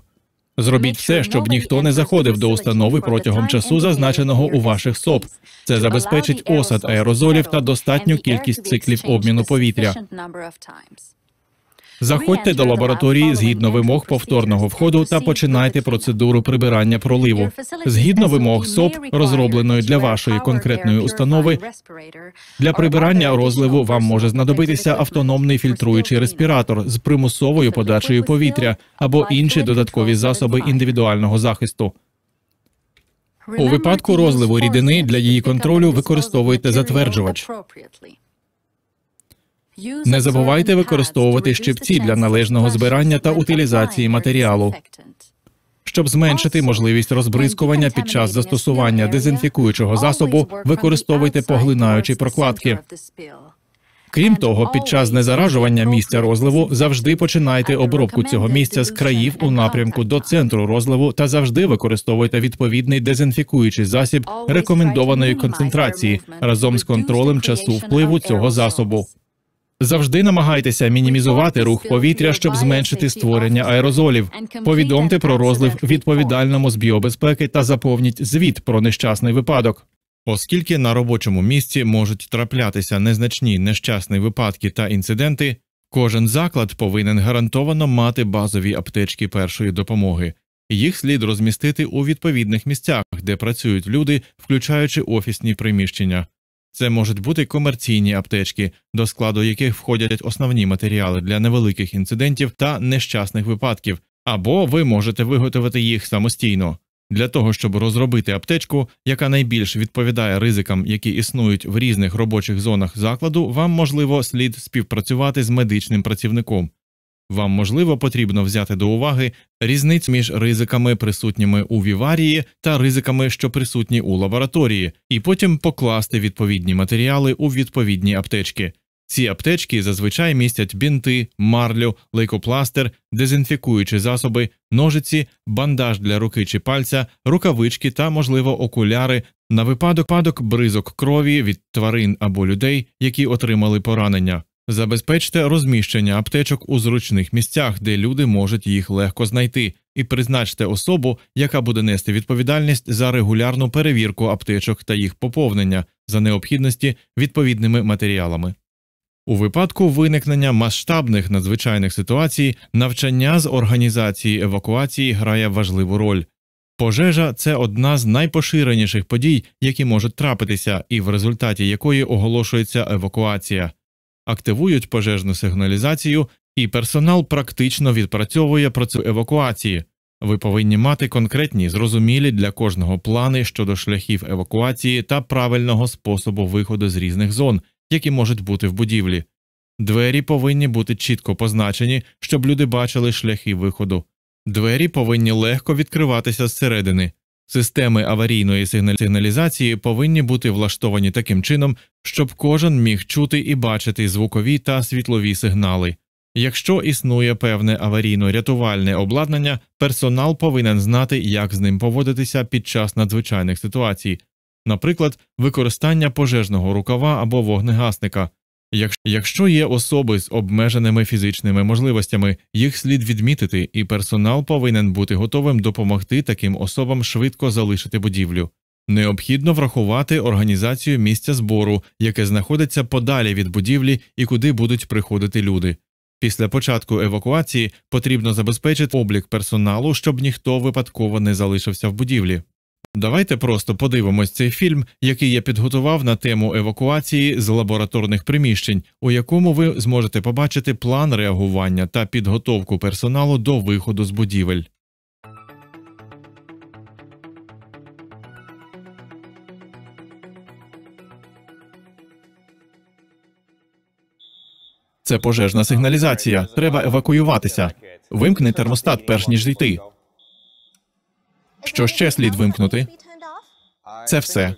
Зробіть все, щоб ніхто не заходив до установи протягом часу, зазначеного у ваших СОП. Це забезпечить осад аерозолів та достатню кількість циклів обміну повітря. Заходьте до лабораторії згідно вимог повторного входу та починайте процедуру прибирання проливу згідно вимог СОП, розробленої для вашої конкретної установи. Для прибирання розливу вам може знадобитися автономний фільтруючий респіратор з примусовою подачею повітря або інші додаткові засоби індивідуального захисту. У випадку розливу рідини для її контролю використовуйте затверджувач. Не забувайте використовувати щипці для належного збирання та утилізації матеріалу. Щоб зменшити можливість розбризкування під час застосування дезінфікуючого засобу, використовуйте поглинаючі прокладки. Крім того, під час незаражування місця розливу завжди починайте обробку цього місця з країв у напрямку до центру розливу та завжди використовуйте відповідний дезінфікуючий засіб рекомендованої концентрації разом з контролем часу впливу цього засобу. Завжди намагайтеся мінімізувати рух повітря, щоб зменшити створення аерозолів. Повідомте про розлив відповідальному з біобезпеки та заповніть звіт про нещасний випадок. Оскільки на робочому місці можуть траплятися незначні нещасні випадки та інциденти, кожен заклад повинен гарантовано мати базові аптечки першої допомоги. Їх слід розмістити у відповідних місцях, де працюють люди, включаючи офісні приміщення. Це можуть бути комерційні аптечки, до складу яких входять основні матеріали для невеликих інцидентів та нещасних випадків, або ви можете виготовити їх самостійно. Для того щоб розробити аптечку, яка найбільш відповідає ризикам, які існують в різних робочих зонах закладу, вам можливо слід співпрацювати з медичним працівником. Вам, можливо, потрібно взяти до уваги різницю між ризиками, присутніми у віварії та ризиками, що присутні у лабораторії, і потім покласти відповідні матеріали у відповідні аптечки. Ці аптечки зазвичай містять бінти, марлю, лейкопластер, дезінфікуючі засоби, ножиці, бандаж для руки чи пальця, рукавички та, можливо, окуляри на випадок падок бризок крові від тварин або людей, які отримали поранення. Забезпечте розміщення аптечок у зручних місцях, де люди можуть їх легко знайти, і призначте особу, яка буде нести відповідальність за регулярну перевірку аптечок та їх поповнення за необхідності відповідними матеріалами. У випадку виникнення масштабних надзвичайних ситуацій навчання з організації евакуації грає важливу роль. Пожежа це одна з найпоширеніших подій, які можуть трапитися, і в результаті якої оголошується евакуація активують пожежну сигналізацію, і персонал практично відпрацьовує процес евакуації. Ви повинні мати конкретні, зрозумілі для кожного плани щодо шляхів евакуації та правильного способу виходу з різних зон, які можуть бути в будівлі. Двері повинні бути чітко позначені, щоб люди бачили шляхи виходу. Двері повинні легко відкриватися зсередини. Системи аварійної сигналізації повинні бути влаштовані таким чином, щоб кожен міг чути і бачити звукові та світлові сигнали. Якщо існує певне аварійно-рятувальне обладнання, персонал повинен знати, як з ним поводитися під час надзвичайних ситуацій, наприклад, використання пожежного рукава або вогнегасника, Якщо є особи з обмеженими фізичними можливостями, їх слід відмітити, і персонал повинен бути готовим допомогти таким особам швидко залишити будівлю. Необхідно врахувати організацію місця збору, яке знаходиться подалі від будівлі і куди будуть приходити люди. Після початку евакуації потрібно забезпечити облік персоналу, щоб ніхто випадково не залишився в будівлі. Давайте просто подивимось цей фільм, який я підготував на тему евакуації з лабораторних приміщень, у якому ви зможете побачити план реагування та підготовку персоналу до виходу з будівель. Це пожежна сигналізація. Треба евакуюватися. Вимкни термостат, перш ніж зійти. Що ще слід вимкнути? Це все.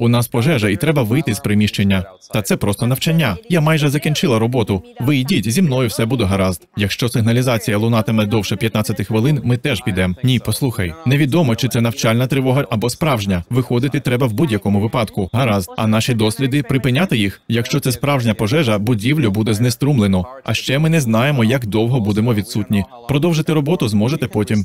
У нас пожежа, і треба вийти з приміщення. Та це просто навчання. Я майже закінчила роботу. Ви йдіть зі мною, все буде гаразд. Якщо сигналізація лунатиме довше 15 хвилин, ми теж підемо. Ні, послухай, невідомо чи це навчальна тривога або справжня. Виходити треба в будь-якому випадку. Гаразд, а наші досліди припиняти їх. Якщо це справжня пожежа, будівлю буде знеструмлено. А ще ми не знаємо, як довго будемо відсутні. Продовжити роботу зможете потім.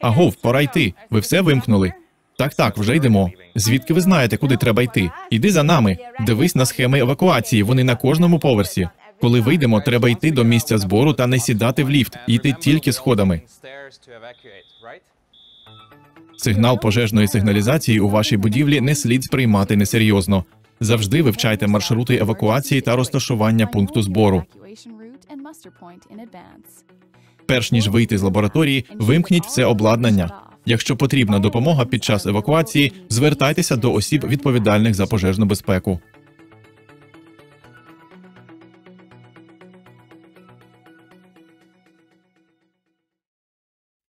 Агов, пора йти. Ви все вимкнули. Так, так, вже йдемо. Звідки ви знаєте, куди треба йти? Іди за нами. Дивись на схеми евакуації. Вони на кожному поверсі. Коли вийдемо, треба йти до місця збору та не сідати в ліфт, йти тільки сходами. Сигнал пожежної сигналізації у вашій будівлі не слід сприймати несерйозно. Завжди вивчайте маршрути евакуації та розташування пункту збору. Перш ніж вийти з лабораторії, вимкніть все обладнання. Якщо потрібна допомога під час евакуації, звертайтеся до осіб відповідальних за пожежну безпеку.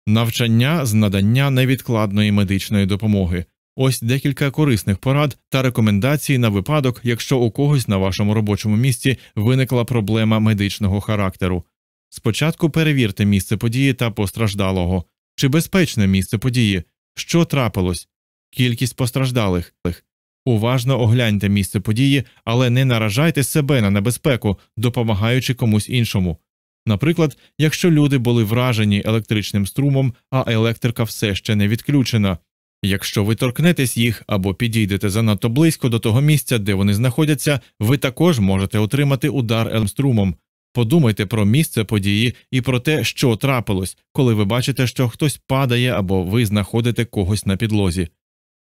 Навчання з надання невідкладної медичної допомоги. Ось декілька корисних порад та рекомендацій на випадок, якщо у когось на вашому робочому місці виникла проблема медичного характеру. Спочатку перевірте місце події та постраждалого, чи безпечне місце події, що трапилось, кількість постраждалих. Уважно огляньте місце події, але не наражайте себе на небезпеку, допомагаючи комусь іншому. Наприклад, якщо люди були вражені електричним струмом, а електрика все ще не відключена. Якщо ви торкнетесь їх або підійдете занадто близько до того місця, де вони знаходяться, ви також можете отримати удар елемструмом, Подумайте про місце події і про те, що трапилось, коли ви бачите, що хтось падає або ви знаходите когось на підлозі.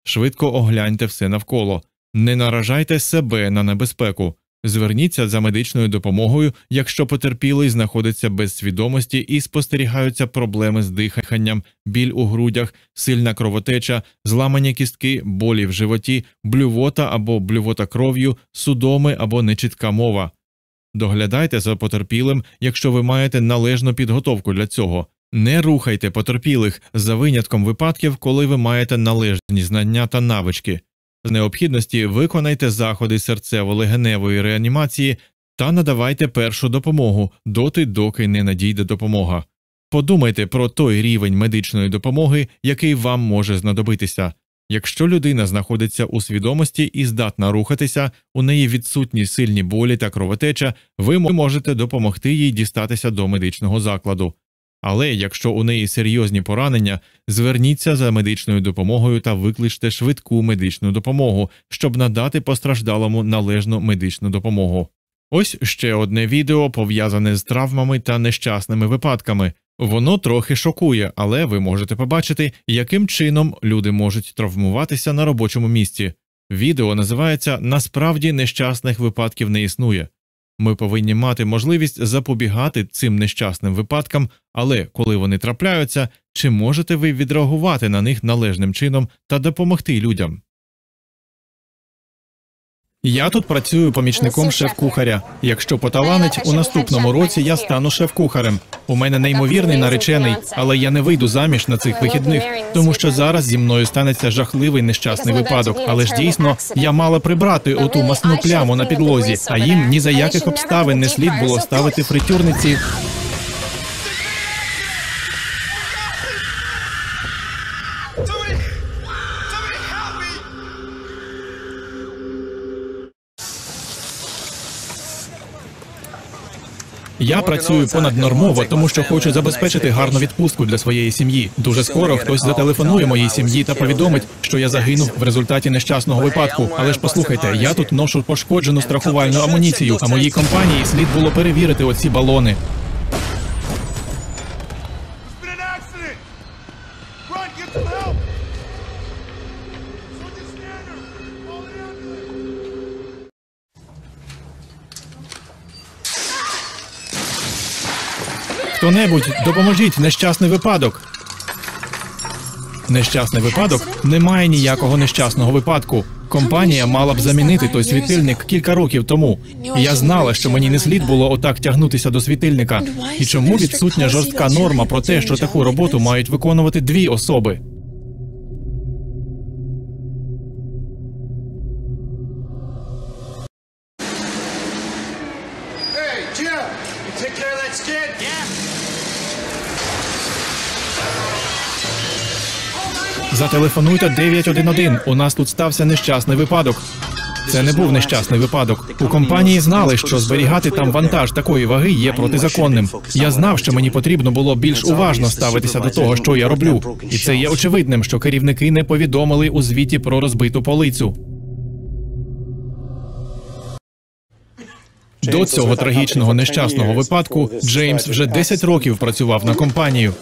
Швидко огляньте все навколо, не наражайте себе на небезпеку, зверніться за медичною допомогою, якщо потерпілий знаходиться без свідомості і спостерігаються проблеми з диханням, біль у грудях, сильна кровотеча, зламані кістки, болі в животі, блювота або блювота кров'ю, судоми або нечітка мова. Доглядайте за потерпілим, якщо ви маєте належну підготовку для цього. Не рухайте потерпілих за винятком випадків, коли ви маєте належні знання та навички. З необхідності виконайте заходи серцево-легеневої реанімації та надавайте першу допомогу доти, доки не надійде допомога. Подумайте про той рівень медичної допомоги, який вам може знадобитися. Якщо людина знаходиться у свідомості і здатна рухатися, у неї відсутні сильні болі та кровотеча, ви можете допомогти їй дістатися до медичного закладу. Але якщо у неї серйозні поранення, зверніться за медичною допомогою та викличте швидку медичну допомогу, щоб надати постраждалому належну медичну допомогу. Ось ще одне відео пов'язане з травмами та нещасними випадками. Воно трохи шокує, але ви можете побачити, яким чином люди можуть травмуватися на робочому місці. Відео називається Насправді нещасних випадків не існує. Ми повинні мати можливість запобігати цим нещасним випадкам, але коли вони трапляються, чи можете ви відреагувати на них належним чином та допомогти людям? Я тут працюю помічником шеф-кухаря. Якщо поталанить, у наступному році я стану шеф-кухарем. У мене неймовірний наречений, але я не вийду заміж на цих вихідних, тому що зараз зі мною станеться жахливий нещасний випадок. Але ж дійсно я мала прибрати оту масну пляму на підлозі, а їм ні за яких обставин не слід було ставити фритюрниці. Я працюю понаднормово, тому що хочу забезпечити гарну відпустку для своєї сім'ї. Дуже скоро хтось зателефонує моїй сім'ї та повідомить, що я загинув в результаті нещасного випадку. Але ж послухайте, я тут ношу пошкоджену тобто страхувальну амуніцію. А моїй компанії слід було перевірити оці балони. Хто-небудь, допоможіть нещасний випадок. Нещасний випадок немає ніякого нещасного випадку. Компанія мала б замінити той світильник кілька років тому. І Я знала, що мені не слід було отак тягнутися до світильника. І чому відсутня жорстка норма про те, що таку роботу мають виконувати дві особи? Зателефонуйте 911. У нас тут стався нещасний випадок. Це не був нещасний випадок. У компанії знали, що зберігати там вантаж такої ваги є протизаконним. Я знав, що мені потрібно було більш уважно ставитися до того, що я роблю, і це є очевидним, що керівники не повідомили у звіті про розбиту полицю. До цього трагічного нещасного випадку Джеймс вже 10 років працював на компанію.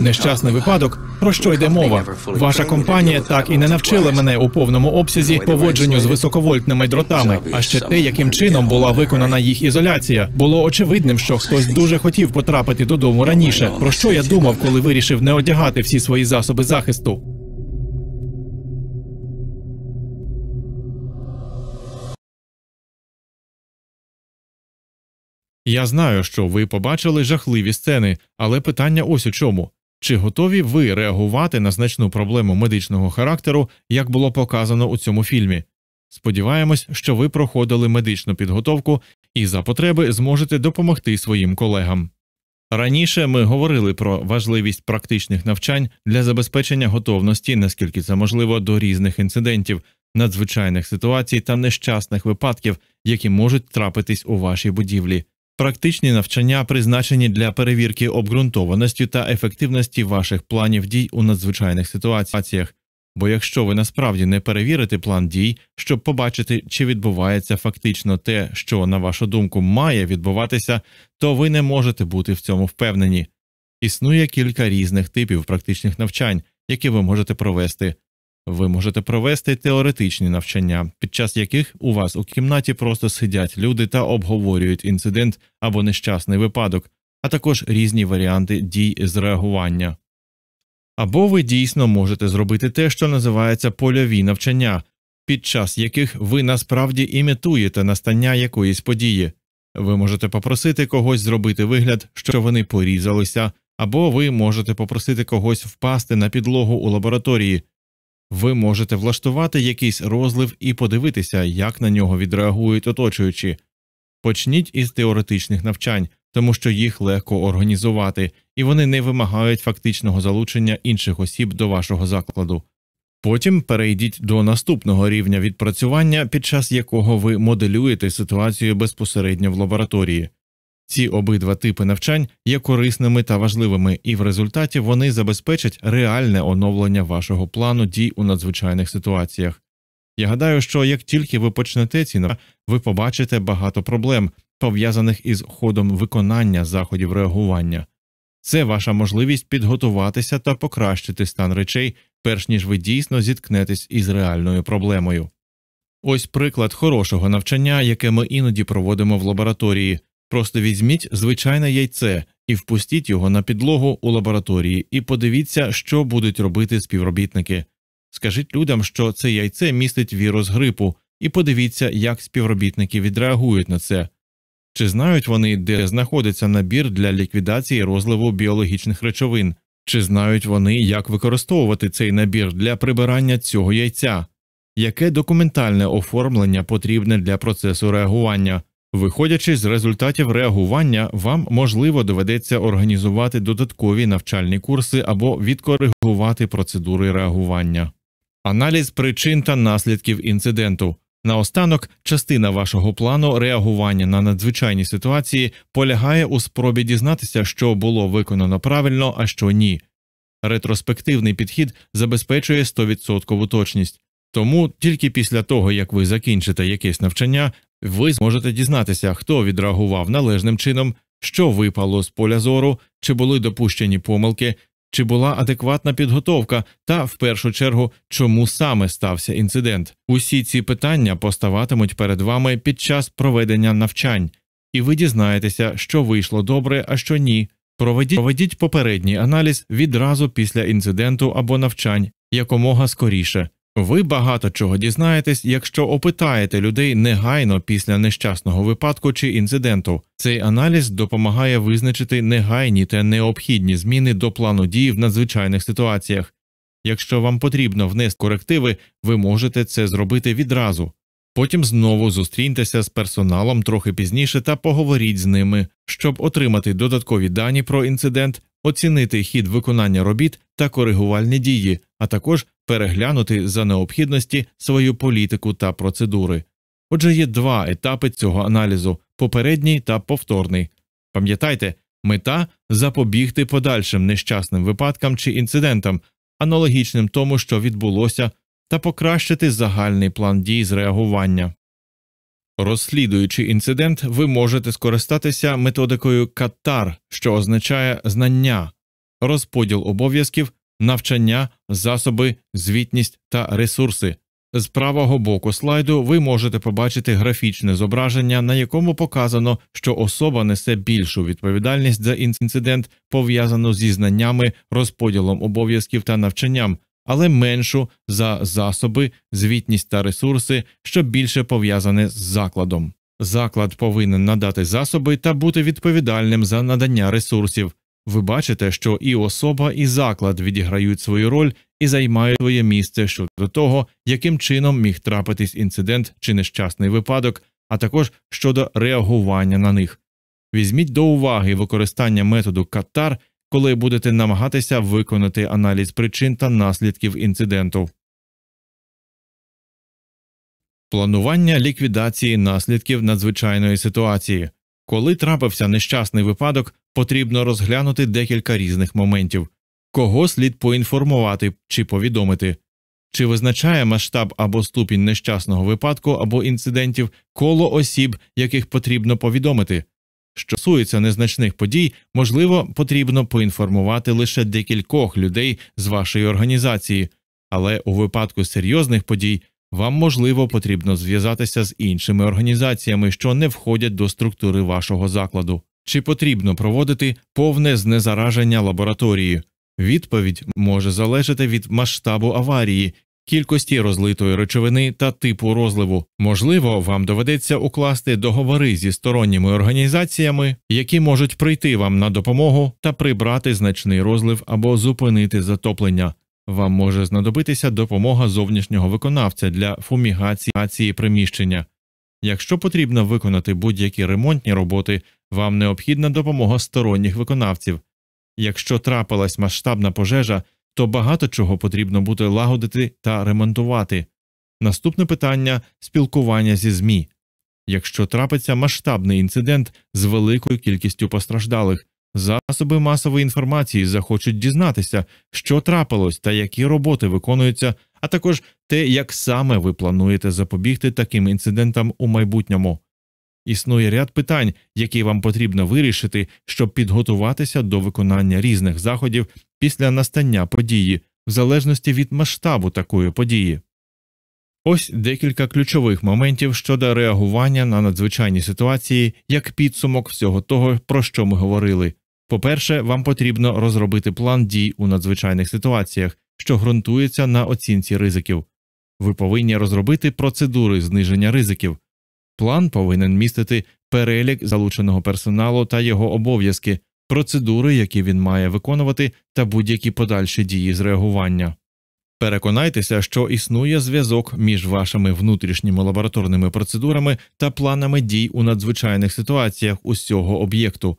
Нещасний випадок. Про що йде мова? Ваша компанія так і не навчила мене у повному обсязі поводженню з високовольтними дротами. А ще те, яким чином була виконана їх ізоляція. Було очевидним, що хтось дуже хотів потрапити додому раніше. Про що я думав, коли вирішив не одягати всі свої засоби захисту? Я знаю, що ви побачили жахливі сцени, але питання ось у чому. Чи готові ви реагувати на значну проблему медичного характеру, як було показано у цьому фільмі? Сподіваємось, що ви проходили медичну підготовку і за потреби зможете допомогти своїм колегам. Раніше ми говорили про важливість практичних навчань для забезпечення готовності, наскільки це можливо, до різних інцидентів, надзвичайних ситуацій та нещасних випадків, які можуть трапитись у вашій будівлі. Практичні навчання призначені для перевірки обґрунтованості та ефективності ваших планів дій у надзвичайних ситуаціях, бо якщо ви насправді не перевірите план дій, щоб побачити, чи відбувається фактично те, що, на вашу думку, має відбуватися, то ви не можете бути в цьому впевнені. Існує кілька різних типів практичних навчань, які ви можете провести. Ви можете провести теоретичні навчання, під час яких у вас у кімнаті просто сидять люди та обговорюють інцидент або нещасний випадок, а також різні варіанти дій з реагування. Або ви дійсно можете зробити те, що називається польові навчання, під час яких ви насправді імітуєте настання якоїсь події. Ви можете попросити когось зробити вигляд, що вони порізалися, або ви можете попросити когось впасти на підлогу у лабораторії. Ви можете влаштувати якийсь розлив і подивитися, як на нього відреагують оточуючі. Почніть із теоретичних навчань, тому що їх легко організувати, і вони не вимагають фактичного залучення інших осіб до вашого закладу. Потім перейдіть до наступного рівня відпрацювання, під час якого ви моделюєте ситуацію безпосередньо в лабораторії. Ці обидва типи навчань є корисними та важливими, і в результаті вони забезпечать реальне оновлення вашого плану дій у надзвичайних ситуаціях. Я гадаю, що як тільки ви почнете ці навчання, ви побачите багато проблем, пов'язаних із ходом виконання заходів реагування. Це ваша можливість підготуватися та покращити стан речей, перш ніж ви дійсно зіткнетесь із реальною проблемою. Ось приклад хорошого навчання, яке ми іноді проводимо в лабораторії. Просто візьміть звичайне яйце і впустіть його на підлогу у лабораторії, і подивіться, що будуть робити співробітники. Скажіть людям, що це яйце містить вірус грипу, і подивіться, як співробітники відреагують на це. Чи знають вони, де знаходиться набір для ліквідації розливу біологічних речовин, чи знають вони, як використовувати цей набір для прибирання цього яйця, яке документальне оформлення потрібне для процесу реагування? Виходячи з результатів реагування, вам можливо доведеться організувати додаткові навчальні курси або відкоригувати процедури реагування. Аналіз причин та наслідків інциденту. Наостанок, частина вашого плану реагування на надзвичайні ситуації полягає у спробі дізнатися, що було виконано правильно, а що ні. Ретроспективний підхід забезпечує 100% точність, тому тільки після того як ви закінчите якесь навчання, ви зможете дізнатися, хто відреагував належним чином, що випало з поля зору, чи були допущені помилки, чи була адекватна підготовка, та в першу чергу, чому саме стався інцидент. Усі ці питання поставатимуть перед вами під час проведення навчань, і ви дізнаєтеся, що вийшло добре, а що ні. Проведіть, проведіть попередній аналіз відразу після інциденту або навчань якомога скоріше. Ви багато чого дізнаєтесь, якщо опитаєте людей негайно після нещасного випадку чи інциденту. Цей аналіз допомагає визначити негайні та необхідні зміни до плану дій в надзвичайних ситуаціях. Якщо вам потрібно внести корективи, ви можете це зробити відразу. Потім знову зустріньтеся з персоналом трохи пізніше та поговоріть з ними, щоб отримати додаткові дані про інцидент, оцінити хід виконання робіт та коригувальні дії, а також переглянути за необхідності свою політику та процедури. Отже, є два етапи цього аналізу попередній та повторний. Пам'ятайте, мета запобігти подальшим нещасним випадкам чи інцидентам, аналогічним тому, що відбулося, та покращити загальний план дій з реагування. Розслідуючи інцидент, ви можете скористатися методикою катар, що означає знання, розподіл обов'язків навчання, засоби, звітність та ресурси. З правого боку слайду ви можете побачити графічне зображення, на якому показано, що особа несе більшу відповідальність за інцидент, пов'язану зі знаннями, розподілом обов'язків та навчанням, але меншу за засоби, звітність та ресурси, що більше пов'язане з закладом. Заклад повинен надати засоби та бути відповідальним за надання ресурсів. Ви бачите, що і особа, і заклад відіграють свою роль і займають своє місце щодо того, яким чином міг трапитись інцидент чи нещасний випадок, а також щодо реагування на них. Візьміть до уваги використання методу Катар, коли будете намагатися виконати аналіз причин та наслідків інциденту. Планування ліквідації наслідків надзвичайної ситуації коли трапився нещасний випадок, потрібно розглянути декілька різних моментів кого слід поінформувати чи повідомити, чи визначає масштаб або ступінь нещасного випадку або інцидентів коло осіб, яких потрібно повідомити. Що стосується незначних подій, можливо, потрібно поінформувати лише декількох людей з вашої організації, але у випадку серйозних подій вам, можливо, потрібно зв'язатися з іншими організаціями, що не входять до структури вашого закладу. Чи потрібно проводити повне знезараження лабораторії? Відповідь може залежати від масштабу аварії, кількості розлитої речовини та типу розливу. Можливо, вам доведеться укласти договори зі сторонніми організаціями, які можуть прийти вам на допомогу та прибрати значний розлив або зупинити затоплення. Вам може знадобитися допомога зовнішнього виконавця для фумігації приміщення. Якщо потрібно виконати будь-які ремонтні роботи, вам необхідна допомога сторонніх виконавців. Якщо трапилась масштабна пожежа, то багато чого потрібно буде лагодити та ремонтувати. Наступне питання спілкування зі ЗМІ. Якщо трапиться масштабний інцидент з великою кількістю постраждалих, Засоби масової інформації захочуть дізнатися, що трапилось та які роботи виконуються, а також те, як саме ви плануєте запобігти таким інцидентам у майбутньому. Існує ряд питань, які вам потрібно вирішити, щоб підготуватися до виконання різних заходів після настання події, в залежності від масштабу такої події. Ось декілька ключових моментів щодо реагування на надзвичайні ситуації як підсумок всього того, про що ми говорили. По-перше, вам потрібно розробити план дій у надзвичайних ситуаціях, що ґрунтується на оцінці ризиків. Ви повинні розробити процедури зниження ризиків. План повинен містити перелік залученого персоналу та його обов'язки, процедури, які він має виконувати, та будь-які подальші дії з реагування. Переконайтеся, що існує зв'язок між вашими внутрішніми лабораторними процедурами та планами дій у надзвичайних ситуаціях усього об'єкту.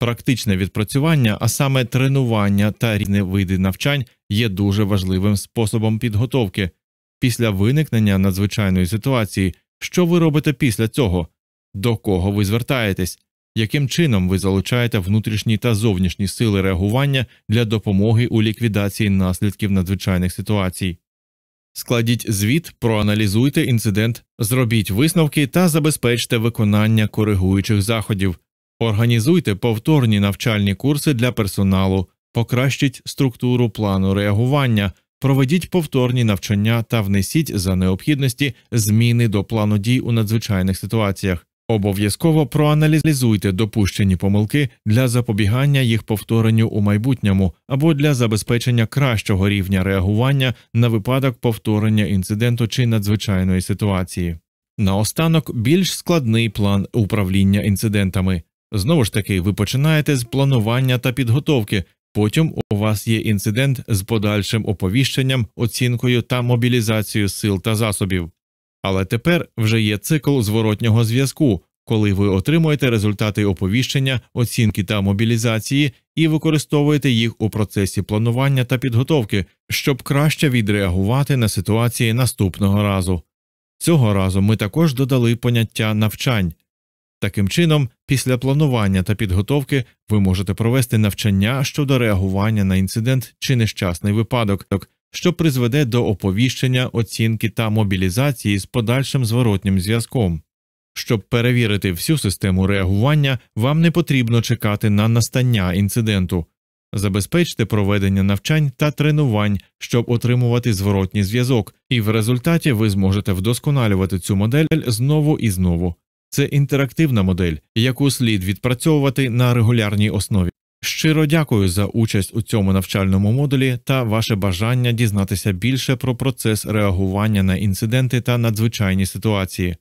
Практичне відпрацювання, а саме тренування та різні види навчань, є дуже важливим способом підготовки. Після виникнення надзвичайної ситуації, що ви робите після цього, до кого ви звертаєтесь, яким чином ви залучаєте внутрішні та зовнішні сили реагування для допомоги у ліквідації наслідків надзвичайних ситуацій. Складіть звіт, проаналізуйте інцидент, зробіть висновки та забезпечте виконання коригуючих заходів. Організуйте повторні навчальні курси для персоналу, покращіть структуру плану реагування, проведіть повторні навчання та внесіть за необхідності зміни до плану дій у надзвичайних ситуаціях. Обов'язково проаналізуйте допущені помилки для запобігання їх повторенню у майбутньому або для забезпечення кращого рівня реагування на випадок повторення інциденту чи надзвичайної ситуації. Наостанок більш складний план управління інцидентами. Знову ж таки, ви починаєте з планування та підготовки. Потім у вас є інцидент з подальшим оповіщенням, оцінкою та мобілізацією сил та засобів. Але тепер вже є цикл зворотнього зв'язку, коли ви отримуєте результати оповіщення, оцінки та мобілізації і використовуєте їх у процесі планування та підготовки, щоб краще відреагувати на ситуації наступного разу. Цього разу ми також додали поняття навчань. Таким чином, після планування та підготовки ви можете провести навчання щодо реагування на інцидент чи нещасний випадок, що призведе до оповіщення, оцінки та мобілізації з подальшим зворотнім зв'язком. Щоб перевірити всю систему реагування, вам не потрібно чекати на настання інциденту, забезпечте проведення навчань та тренувань, щоб отримувати зворотній зв'язок, і в результаті ви зможете вдосконалювати цю модель знову і знову. Це інтерактивна модель, яку слід відпрацьовувати на регулярній основі. Щиро дякую за участь у цьому навчальному модулі та ваше бажання дізнатися більше про процес реагування на інциденти та надзвичайні ситуації.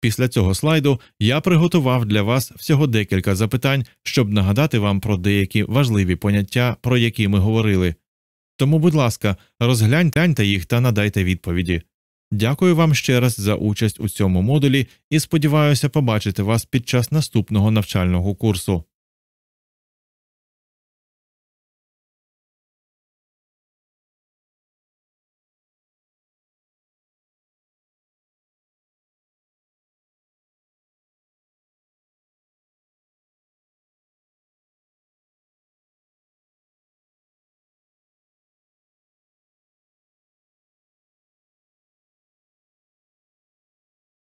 Після цього слайду я приготував для вас всього декілька запитань, щоб нагадати вам про деякі важливі поняття, про які ми говорили. Тому, будь ласка, розгляньте їх та надайте відповіді. Дякую вам ще раз за участь у цьому модулі і сподіваюся побачити вас під час наступного навчального курсу.